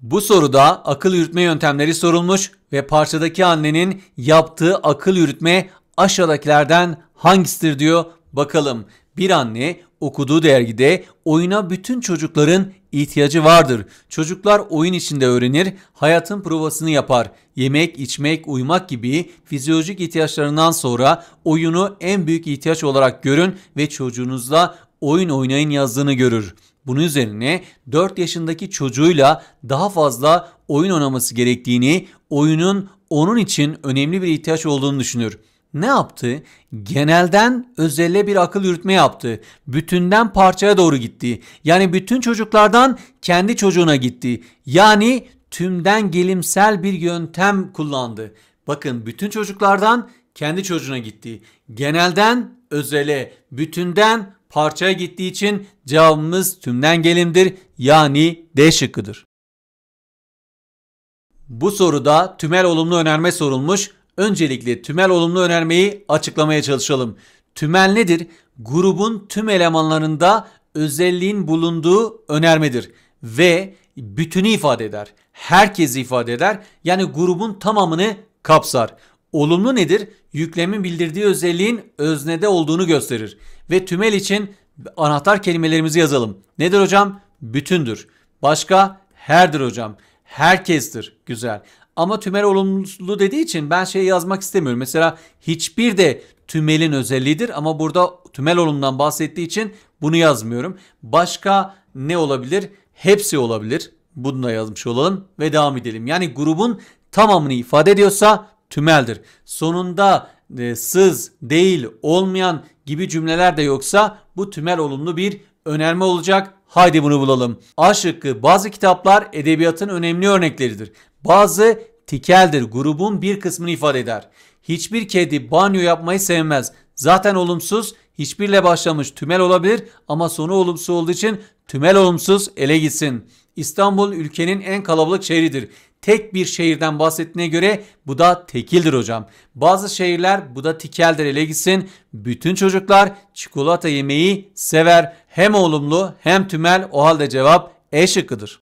Bu soruda akıl yürütme yöntemleri sorulmuş ve parçadaki annenin yaptığı akıl yürütme aşağıdakilerden hangisidir diyor. Bakalım bir anne Okuduğu dergide oyuna bütün çocukların ihtiyacı vardır. Çocuklar oyun içinde öğrenir, hayatın provasını yapar. Yemek, içmek, uyumak gibi fizyolojik ihtiyaçlarından sonra oyunu en büyük ihtiyaç olarak görün ve çocuğunuzla oyun oynayın yazdığını görür. Bunun üzerine 4 yaşındaki çocuğuyla daha fazla oyun oynaması gerektiğini, oyunun onun için önemli bir ihtiyaç olduğunu düşünür ne yaptı? Genelden özelle bir akıl yürütme yaptı. Bütünden parçaya doğru gitti. Yani bütün çocuklardan kendi çocuğuna gitti. Yani tümden gelimsel bir yöntem kullandı. Bakın bütün çocuklardan kendi çocuğuna gitti. Genelden özele, bütünden parçaya gittiği için cevabımız tümden gelimdir. Yani D şıkkıdır. Bu soruda tümel olumlu önerme sorulmuş. Öncelikle tümel olumlu önermeyi açıklamaya çalışalım. Tümel nedir? Grubun tüm elemanlarında özelliğin bulunduğu önermedir ve bütünü ifade eder. Herkesi ifade eder. Yani grubun tamamını kapsar. Olumlu nedir? Yüklemin bildirdiği özelliğin öznede olduğunu gösterir. Ve tümel için anahtar kelimelerimizi yazalım. Nedir hocam? Bütündür. Başka? Herdir hocam. Herkestir. Güzel. Ama tümel olumlu dediği için ben şey yazmak istemiyorum. Mesela hiçbir de tümelin özelliğidir ama burada tümel olumdan bahsettiği için bunu yazmıyorum. Başka ne olabilir? Hepsi olabilir. Bunu da yazmış olalım ve devam edelim. Yani grubun tamamını ifade ediyorsa tümeldir. Sonunda e, sız, değil, olmayan gibi cümleler de yoksa bu tümel olumlu bir önerme olacak. Haydi bunu bulalım. A şıkkı bazı kitaplar edebiyatın önemli örnekleridir. Bazı tikeldir grubun bir kısmını ifade eder. Hiçbir kedi banyo yapmayı sevmez. Zaten olumsuz hiçbirle başlamış tümel olabilir ama sonu olumsuz olduğu için tümel olumsuz ele gitsin. İstanbul ülkenin en kalabalık şehridir. Tek bir şehirden bahsettiğine göre bu da tekildir hocam. Bazı şehirler bu da tikeldir ele gitsin. Bütün çocuklar çikolata yemeği sever. Hem olumlu hem tümel o halde cevap E şıkkıdır.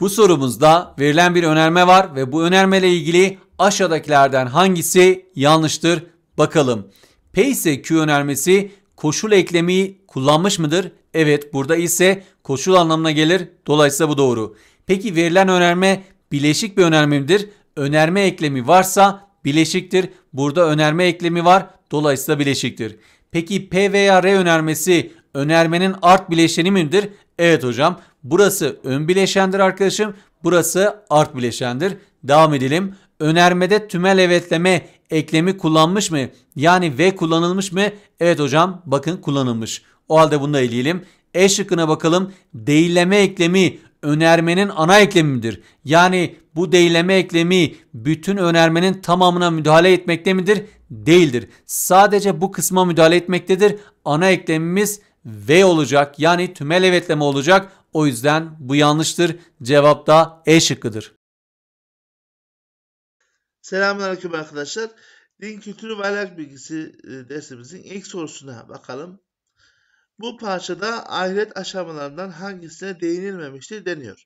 Bu sorumuzda verilen bir önerme var ve bu önermeyle ilgili aşağıdakilerden hangisi yanlıştır bakalım. P ise Q önermesi koşul eklemi kullanmış mıdır? Evet burada ise koşul anlamına gelir. Dolayısıyla bu doğru. Peki verilen önerme bileşik bir önerme midir? Önerme eklemi varsa bileşiktir. Burada önerme eklemi var. Dolayısıyla bileşiktir. Peki P veya R önermesi önermenin art bileşeni midir? Evet hocam. Burası ön bileşendir arkadaşım. Burası art bileşendir. Devam edelim. Önermede tümel evetleme eklemi kullanmış mı? Yani ve kullanılmış mı? Evet hocam bakın kullanılmış. O halde bunu da eleyelim. E şıkkına bakalım. Değilleme eklemi önermenin ana eklemidir. Yani bu değilleme eklemi bütün önermenin tamamına müdahale etmekte midir? Değildir. Sadece bu kısma müdahale etmektedir. Ana eklemimiz V olacak. Yani tümel evetleme olacak. O yüzden bu yanlıştır. Cevap da E şıkkıdır. Selamünaleyküm arkadaşlar. Din kültürü ve ahlak bilgisi e, dersimizin ilk sorusuna bakalım. Bu parçada ahiret aşamalarından hangisine değinilmemiştir deniyor.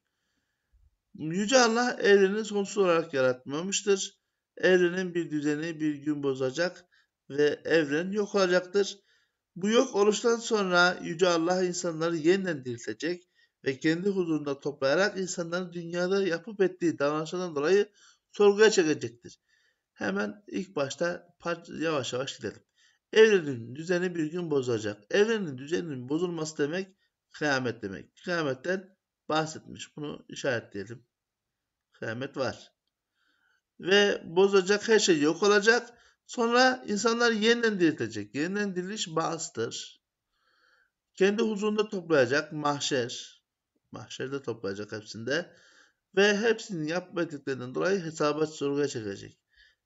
Yüce Allah evreni sonsuz olarak yaratmamıştır. Evrenin bir düzeni bir gün bozacak ve evren yok olacaktır. Bu yok oluştan sonra Yüce Allah insanları yeniden diriltecek ve kendi huzurunda toplayarak insanların dünyada yapıp ettiği davranışlardan dolayı sorguya çekecektir. Hemen ilk başta yavaş yavaş gidelim. Evrenin düzeni bir gün bozulacak. Evrenin düzeninin bozulması demek kıyamet demek. Kıyametten bahsetmiş. Bunu işaretleyelim. Kıyamet var. Ve bozacak her şey yok olacak. Sonra insanlar yeniden diriltecek. Yeniden diriliş bağıstır. Kendi huzurunda toplayacak mahşer. Mahşerde toplayacak hepsinde. Ve hepsinin yapmadıklarından dolayı hesaba sorguya çekecek.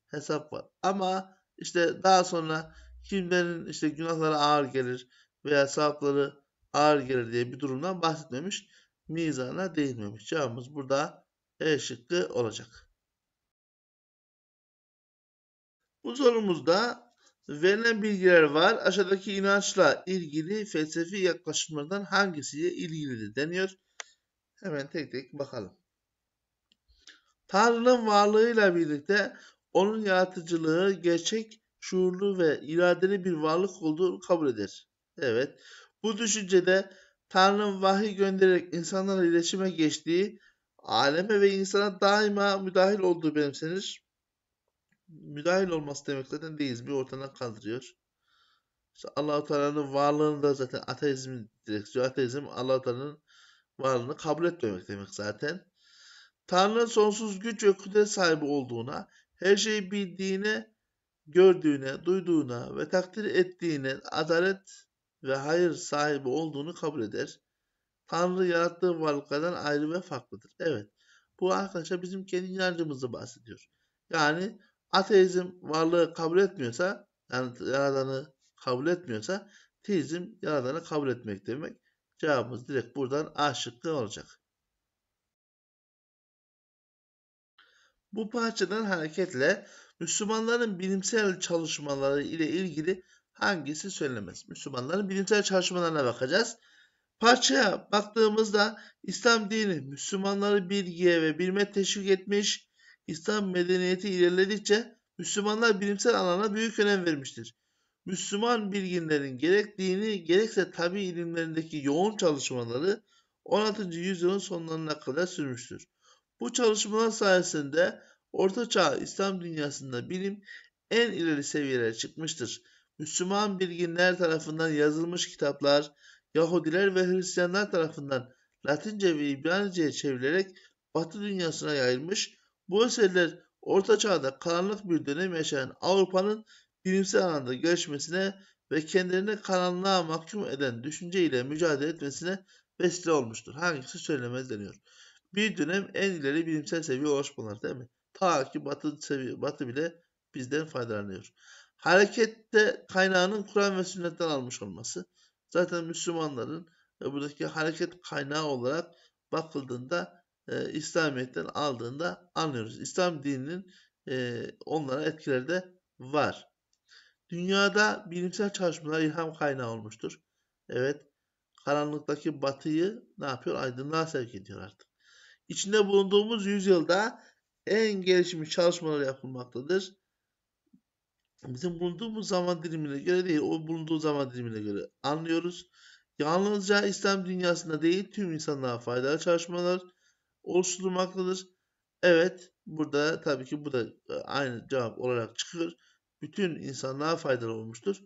Hesap var. Ama işte daha sonra kimlerin işte günahları ağır gelir veya sevapları ağır gelir diye bir durumdan bahsetmemiş. Mizana değinmemiş. Cevabımız burada E şıkkı olacak. Bu sorumuzda verilen bilgiler var. Aşağıdaki inançla ilgili felsefi yaklaşımlardan hangisiyle ilgilidir deniyor. Hemen tek tek bakalım. Tanrı'nın varlığıyla birlikte onun yaratıcılığı gerçek şuurlu ve iradeli bir varlık olduğunu kabul eder. Evet. Bu düşüncede Tanrı'nın vahiy göndererek insanlara iletişime geçtiği, aleme ve insana daima müdahil olduğu benimsenir. Müdahil olması demek zaten bir ortadan kaldırıyor. İşte Allah-u Teala'nın varlığını da zaten ateizm direkt. Ateizm Allah-u Teala'nın varlığını kabul etmemek demek zaten. Tanrı'nın sonsuz güç ve kudret sahibi olduğuna, her şeyi bildiğine, gördüğüne, duyduğuna ve takdir ettiğine adalet ve hayır sahibi olduğunu kabul eder. Tanrı yarattığı varlıklardan ayrı ve farklıdır. Evet. Bu arkadaşlar bizim kendi inancımızı bahsediyor. Yani ateizm varlığı kabul etmiyorsa yani yaradanı kabul etmiyorsa teizm yaradanı kabul etmek demek. Cevabımız direkt buradan A şıkkı olacak. Bu parçadan hareketle Müslümanların bilimsel çalışmaları ile ilgili hangisi söylemez? Müslümanların bilimsel çalışmalarına bakacağız. Parçaya baktığımızda İslam dini Müslümanları bilgiye ve bilme teşvik etmiş, İslam medeniyeti ilerledikçe Müslümanlar bilimsel alana büyük önem vermiştir. Müslüman bilginlerin gerek dini gerekse tabi ilimlerindeki yoğun çalışmaları 16. yüzyılın sonlarına kadar sürmüştür. Bu çalışmalar sayesinde Orta Çağ İslam dünyasında bilim en ileri seviyelere çıkmıştır. Müslüman bilginler tarafından yazılmış kitaplar, Yahudiler ve Hristiyanlar tarafından Latince ve İbranice'ye çevrilerek Batı dünyasına yayılmış, bu eserler Orta Çağ'da karanlık bir dönem yaşayan Avrupa'nın bilimsel alanda görüşmesine ve kendilerine karanlığa mahkum eden düşünceyle mücadele etmesine vesile olmuştur. Hangisi söylemez deniyor. Bir dönem en ileri bilimsel seviye ulaşmalar değil mi? Ta ki batı, seviye, batı bile bizden faydalanıyor. Harekette kaynağının Kur'an ve sünnetten almış olması. Zaten Müslümanların e, buradaki hareket kaynağı olarak bakıldığında e, İslamiyet'ten aldığında anlıyoruz. İslam dininin e, onlara etkileri de var. Dünyada bilimsel çalışmalar ilham kaynağı olmuştur. Evet, karanlıktaki batıyı ne yapıyor? Aydınlığa sevk ediyor artık. İçinde bulunduğumuz yüzyılda en gelişmiş çalışmalar yapılmaktadır. Bizim bulunduğumuz zaman dilimine göre değil, o bulunduğu zaman dilimine göre anlıyoruz. Yalnızca İslam dünyasında değil, tüm insanlığa faydalı çalışmalar oluşturulmaktadır. Evet, burada tabii ki bu da e, aynı cevap olarak çıkıyor bütün insanlığa faydalı olmuştur.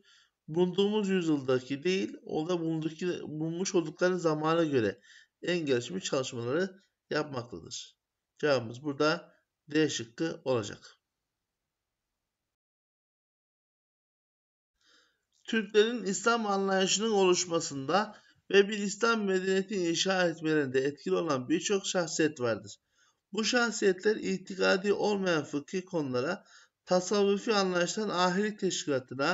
Bulunduğumuz yüzyıldaki değil, onda bulundaki, bulmuş oldukları zamana göre en gelişmiş çalışmaları yapmaktadır. Cevabımız burada D şıkkı olacak. Türklerin İslam anlayışının oluşmasında ve bir İslam medeniyeti inşa etmelerinde etkili olan birçok şahsiyet vardır. Bu şahsiyetler itikadi olmayan fıkhi konulara tasavvufi anlayıştan ahiret teşkilatına,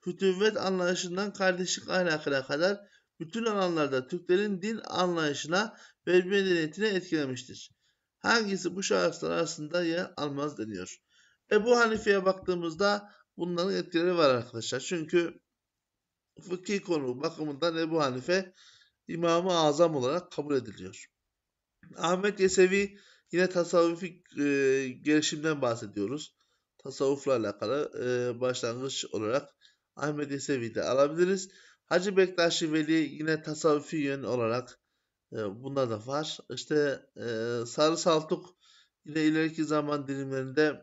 fütüvvet anlayışından kardeşlik ahlakına kadar bütün alanlarda Türklerin din anlayışına ve medeniyetine etkilemiştir. Hangisi bu şahıslar arasında yer almaz deniyor. Ebu Hanife'ye baktığımızda bunların etkileri var arkadaşlar. Çünkü fıkhi konu bakımından Ebu Hanife İmam-ı Azam olarak kabul ediliyor. Ahmet Yesevi yine tasavvufi e, gelişimden bahsediyoruz tasavvufla alakalı e, başlangıç olarak Ahmet Yesevi'yi alabiliriz. Hacı Bektaşi Veli yine tasavvufi yön olarak e, bunda da var. İşte e, Sarı Saltuk yine ileriki zaman dilimlerinde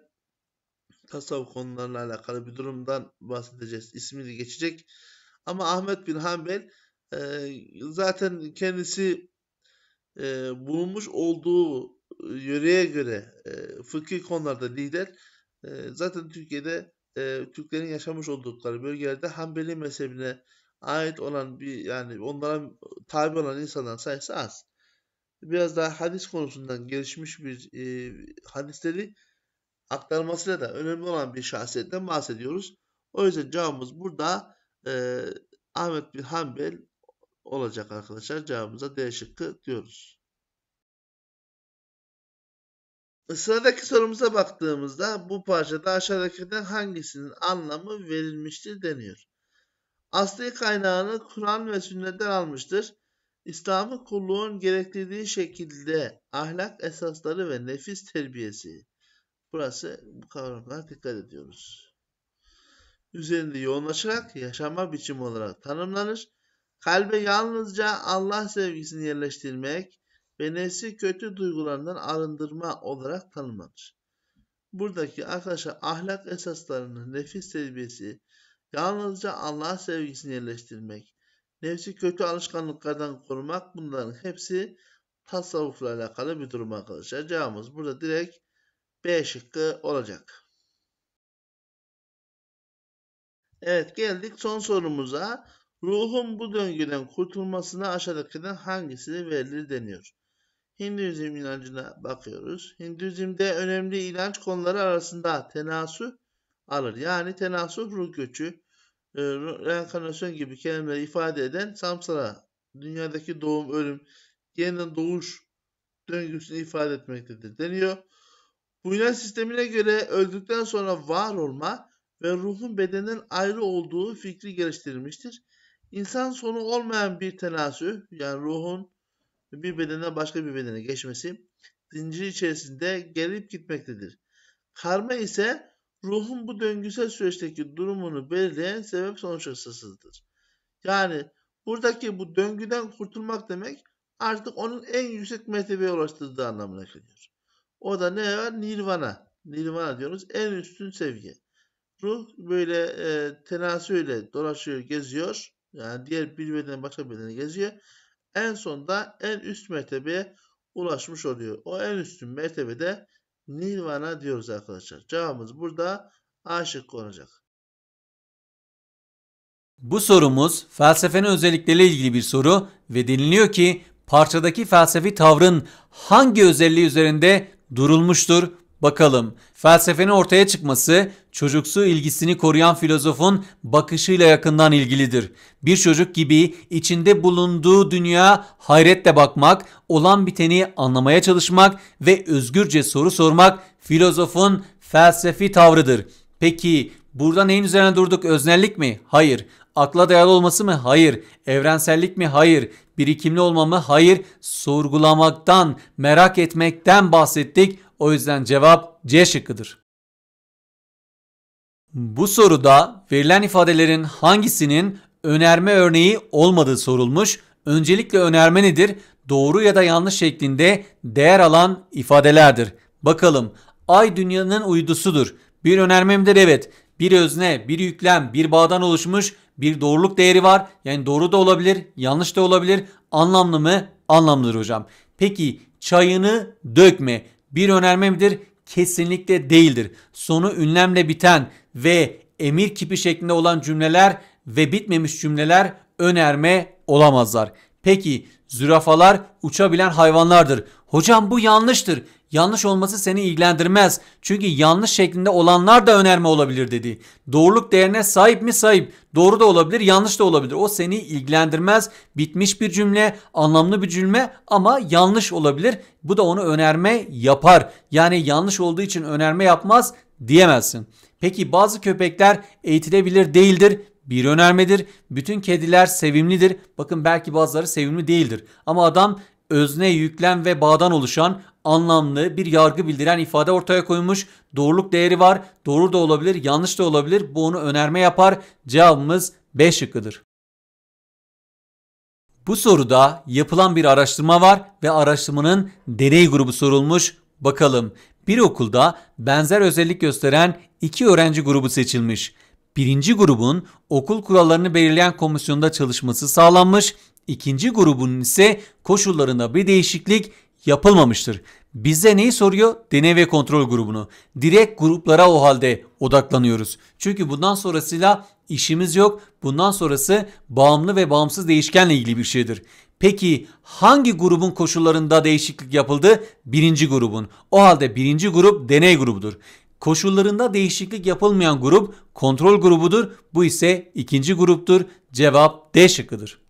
tasavvuf konularına alakalı bir durumdan bahsedeceğiz. İsmi de geçecek. Ama Ahmet bin Hanbel e, zaten kendisi e, bulunmuş olduğu yöreye göre e, fıkhi konularda lider zaten Türkiye'de e, Türklerin yaşamış oldukları bölgelerde Hanbeli mezhebine ait olan bir yani onlara tabi olan insanların sayısı az. Biraz daha hadis konusundan gelişmiş bir e, hadisleri aktarmasıyla da önemli olan bir şahsiyetten bahsediyoruz. O yüzden cevabımız burada e, Ahmet bin Hanbel olacak arkadaşlar. Cevabımıza D şıkkı diyoruz. Sıradaki sorumuza baktığımızda bu parçada aşağıdakilerden hangisinin anlamı verilmiştir deniyor. Asli kaynağını Kur'an ve sünnetten almıştır. İslam'ı kulluğun gerektirdiği şekilde ahlak esasları ve nefis terbiyesi. Burası bu kavramlara dikkat ediyoruz. Üzerinde yoğunlaşarak yaşama biçimi olarak tanımlanır. Kalbe yalnızca Allah sevgisini yerleştirmek, ve nefsi kötü duygularından arındırma olarak tanımlanır. Buradaki arkadaşlar ahlak esaslarının nefis terbiyesi yalnızca Allah sevgisini yerleştirmek, nefsi kötü alışkanlıklardan korumak bunların hepsi tasavvufla alakalı bir durum arkadaşlar. Cevabımız burada direkt B şıkkı olacak. Evet geldik son sorumuza. Ruhun bu döngüden kurtulmasına aşağıdakinden hangisi verilir deniyor. Hinduizm inancına bakıyoruz. Hinduizmde önemli inanç konuları arasında tenasüh alır. Yani tenasüh ruh göçü, ee, reenkarnasyon gibi kelimeleri ifade eden samsara, dünyadaki doğum, ölüm, yeniden doğuş döngüsünü ifade etmektedir deniyor. Bu inanç sistemine göre öldükten sonra var olma ve ruhun bedenden ayrı olduğu fikri geliştirilmiştir. İnsan sonu olmayan bir tenasüh, yani ruhun bir bedene başka bir bedene geçmesi zincir içerisinde gelip gitmektedir. Karma ise ruhun bu döngüsel süreçteki durumunu belirleyen sebep sonuç asasıdır. Yani buradaki bu döngüden kurtulmak demek artık onun en yüksek mertebeye ulaştırdığı anlamına geliyor. O da ne var? Nirvana. Nirvana diyoruz. En üstün seviye. Ruh böyle e, tenasüyle dolaşıyor, geziyor. Yani diğer bir bedene başka bedene geziyor en sonda en üst mertebeye ulaşmış oluyor. O en üstün mertebede nirvana diyoruz arkadaşlar. Cevabımız burada A şıkkı olacak. Bu sorumuz felsefenin özellikleriyle ilgili bir soru ve deniliyor ki parçadaki felsefi tavrın hangi özelliği üzerinde durulmuştur? Bakalım felsefenin ortaya çıkması çocuksu ilgisini koruyan filozofun bakışıyla yakından ilgilidir. Bir çocuk gibi içinde bulunduğu dünya hayretle bakmak, olan biteni anlamaya çalışmak ve özgürce soru sormak filozofun felsefi tavrıdır. Peki burada neyin üzerine durduk? Öznellik mi? Hayır. Akla dayalı olması mı? Hayır. Evrensellik mi? Hayır. Birikimli olmamı? Hayır. Sorgulamaktan, merak etmekten bahsettik o yüzden cevap C şıkkıdır. Bu soruda verilen ifadelerin hangisinin önerme örneği olmadığı sorulmuş. Öncelikle önerme nedir? Doğru ya da yanlış şeklinde değer alan ifadelerdir. Bakalım ay dünyanın uydusudur. Bir önermemdir evet. Bir özne, bir yüklem, bir bağdan oluşmuş bir doğruluk değeri var. Yani doğru da olabilir, yanlış da olabilir. Anlamlı mı? Anlamlıdır hocam. Peki çayını dökme bir önerme midir? Kesinlikle değildir. Sonu ünlemle biten ve emir kipi şeklinde olan cümleler ve bitmemiş cümleler önerme olamazlar. Peki zürafalar uçabilen hayvanlardır. Hocam bu yanlıştır. Yanlış olması seni ilgilendirmez. Çünkü yanlış şeklinde olanlar da önerme olabilir dedi. Doğruluk değerine sahip mi sahip. Doğru da olabilir yanlış da olabilir. O seni ilgilendirmez. Bitmiş bir cümle anlamlı bir cümle ama yanlış olabilir. Bu da onu önerme yapar. Yani yanlış olduğu için önerme yapmaz diyemezsin. Peki bazı köpekler eğitilebilir değildir bir önermedir. Bütün kediler sevimlidir. Bakın belki bazıları sevimli değildir. Ama adam özne, yüklem ve bağdan oluşan anlamlı bir yargı bildiren ifade ortaya koymuş. Doğruluk değeri var. Doğru da olabilir, yanlış da olabilir. Bu onu önerme yapar. Cevabımız B şıkkıdır. Bu soruda yapılan bir araştırma var ve araştırmanın deney grubu sorulmuş. Bakalım bir okulda benzer özellik gösteren iki öğrenci grubu seçilmiş. Birinci grubun okul kurallarını belirleyen komisyonda çalışması sağlanmış. İkinci grubun ise koşullarında bir değişiklik yapılmamıştır. Bize neyi soruyor? Deney ve kontrol grubunu. Direkt gruplara o halde odaklanıyoruz. Çünkü bundan sonrasıyla işimiz yok. Bundan sonrası bağımlı ve bağımsız değişkenle ilgili bir şeydir. Peki hangi grubun koşullarında değişiklik yapıldı? Birinci grubun. O halde birinci grup deney grubudur. Koşullarında değişiklik yapılmayan grup kontrol grubudur. Bu ise ikinci gruptur. Cevap D şıkkıdır.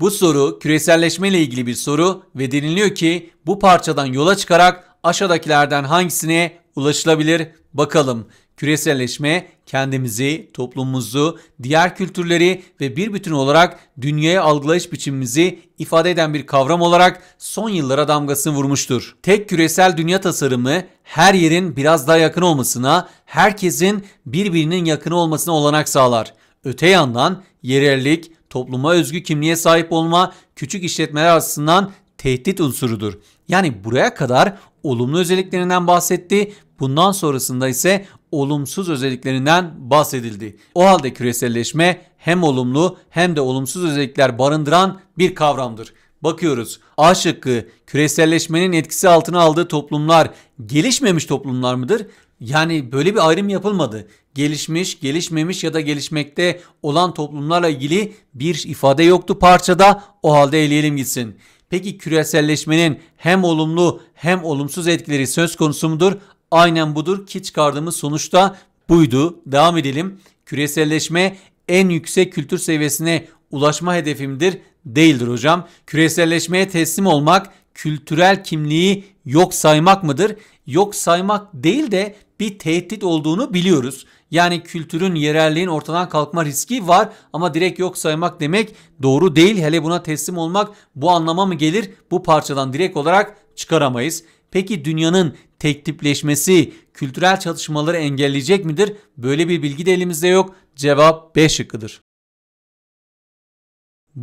Bu soru küreselleşme ile ilgili bir soru ve deniliyor ki bu parçadan yola çıkarak aşağıdakilerden hangisine ulaşılabilir? Bakalım küreselleşme kendimizi, toplumumuzu, diğer kültürleri ve bir bütün olarak dünyaya algılayış biçimimizi ifade eden bir kavram olarak son yıllara damgasını vurmuştur. Tek küresel dünya tasarımı her yerin biraz daha yakın olmasına, herkesin birbirinin yakını olmasına olanak sağlar. Öte yandan yerellik, topluma özgü kimliğe sahip olma küçük işletmeler açısından tehdit unsurudur. Yani buraya kadar olumlu özelliklerinden bahsetti. Bundan sonrasında ise olumsuz özelliklerinden bahsedildi. O halde küreselleşme hem olumlu hem de olumsuz özellikler barındıran bir kavramdır. Bakıyoruz A şıkkı küreselleşmenin etkisi altına aldığı toplumlar gelişmemiş toplumlar mıdır? Yani böyle bir ayrım yapılmadı. Gelişmiş, gelişmemiş ya da gelişmekte olan toplumlarla ilgili bir ifade yoktu parçada. O halde eleyelim gitsin. Peki küreselleşmenin hem olumlu hem olumsuz etkileri söz konusu mudur? Aynen budur ki çıkardığımız sonuçta buydu. Devam edelim. Küreselleşme en yüksek kültür seviyesine ulaşma hedefimdir. Değildir hocam. Küreselleşmeye teslim olmak kültürel kimliği yok saymak mıdır? Yok saymak değil de bir tehdit olduğunu biliyoruz. Yani kültürün, yerelliğin ortadan kalkma riski var ama direkt yok saymak demek doğru değil. Hele buna teslim olmak bu anlama mı gelir? Bu parçadan direkt olarak çıkaramayız. Peki dünyanın tek tipleşmesi kültürel çatışmaları engelleyecek midir? Böyle bir bilgi de elimizde yok. Cevap B şıkkıdır.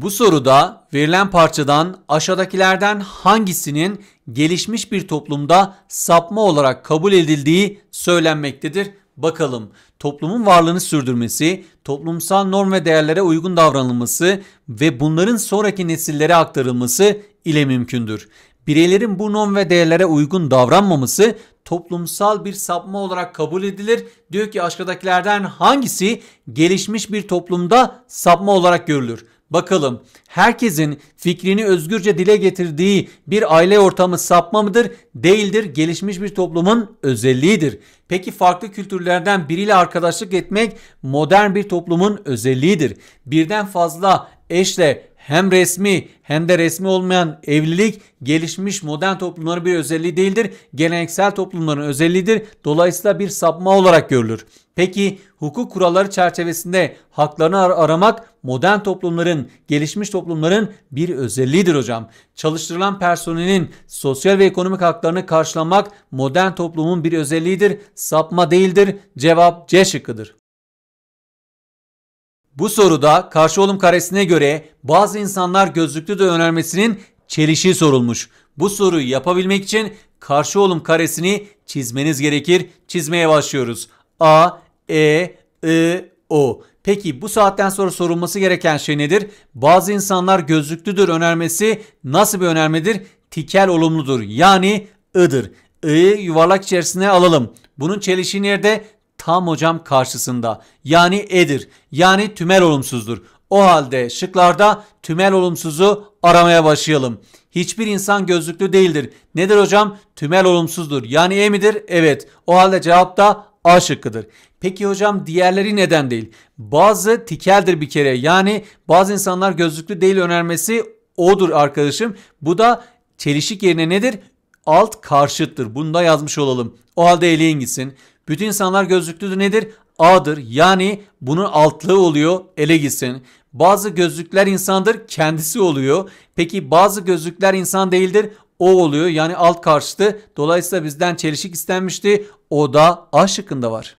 Bu soruda verilen parçadan aşağıdakilerden hangisinin gelişmiş bir toplumda sapma olarak kabul edildiği söylenmektedir? Bakalım toplumun varlığını sürdürmesi, toplumsal norm ve değerlere uygun davranılması ve bunların sonraki nesillere aktarılması ile mümkündür. Bireylerin bu norm ve değerlere uygun davranmaması toplumsal bir sapma olarak kabul edilir. Diyor ki aşağıdakilerden hangisi gelişmiş bir toplumda sapma olarak görülür? Bakalım herkesin fikrini özgürce dile getirdiği bir aile ortamı sapma mıdır? Değildir. Gelişmiş bir toplumun özelliğidir. Peki farklı kültürlerden biriyle arkadaşlık etmek modern bir toplumun özelliğidir. Birden fazla eşle hem resmi hem de resmi olmayan evlilik gelişmiş modern toplumların bir özelliği değildir. Geleneksel toplumların özelliğidir. Dolayısıyla bir sapma olarak görülür. Peki hukuk kuralları çerçevesinde haklarını ar- aramak modern toplumların, gelişmiş toplumların bir özelliğidir hocam. Çalıştırılan personelin sosyal ve ekonomik haklarını karşılamak modern toplumun bir özelliğidir. Sapma değildir. Cevap C şıkkıdır. Bu soruda karşı olum karesine göre bazı insanlar gözlüklü de önermesinin çelişiği sorulmuş. Bu soruyu yapabilmek için karşı olum karesini çizmeniz gerekir. Çizmeye başlıyoruz. A, E, I, O. Peki bu saatten sonra sorulması gereken şey nedir? Bazı insanlar gözlüklüdür önermesi nasıl bir önermedir? Tikel olumludur. Yani ıdır. I'yı yuvarlak içerisine alalım. Bunun çelişiği nerede? tam hocam karşısında. Yani E'dir. Yani tümel olumsuzdur. O halde şıklarda tümel olumsuzu aramaya başlayalım. Hiçbir insan gözlüklü değildir. Nedir hocam? Tümel olumsuzdur. Yani E midir? Evet. O halde cevap da A şıkkıdır. Peki hocam diğerleri neden değil? Bazı tikeldir bir kere. Yani bazı insanlar gözlüklü değil önermesi odur arkadaşım. Bu da çelişik yerine nedir? Alt karşıttır. Bunu da yazmış olalım. O halde eleğin gitsin. Bütün insanlar gözlüklüdür nedir? A'dır. Yani bunun altlığı oluyor ele gitsin. Bazı gözlükler insandır kendisi oluyor. Peki bazı gözlükler insan değildir o oluyor. Yani alt karşıtı. Dolayısıyla bizden çelişik istenmişti. O da A şıkkında var.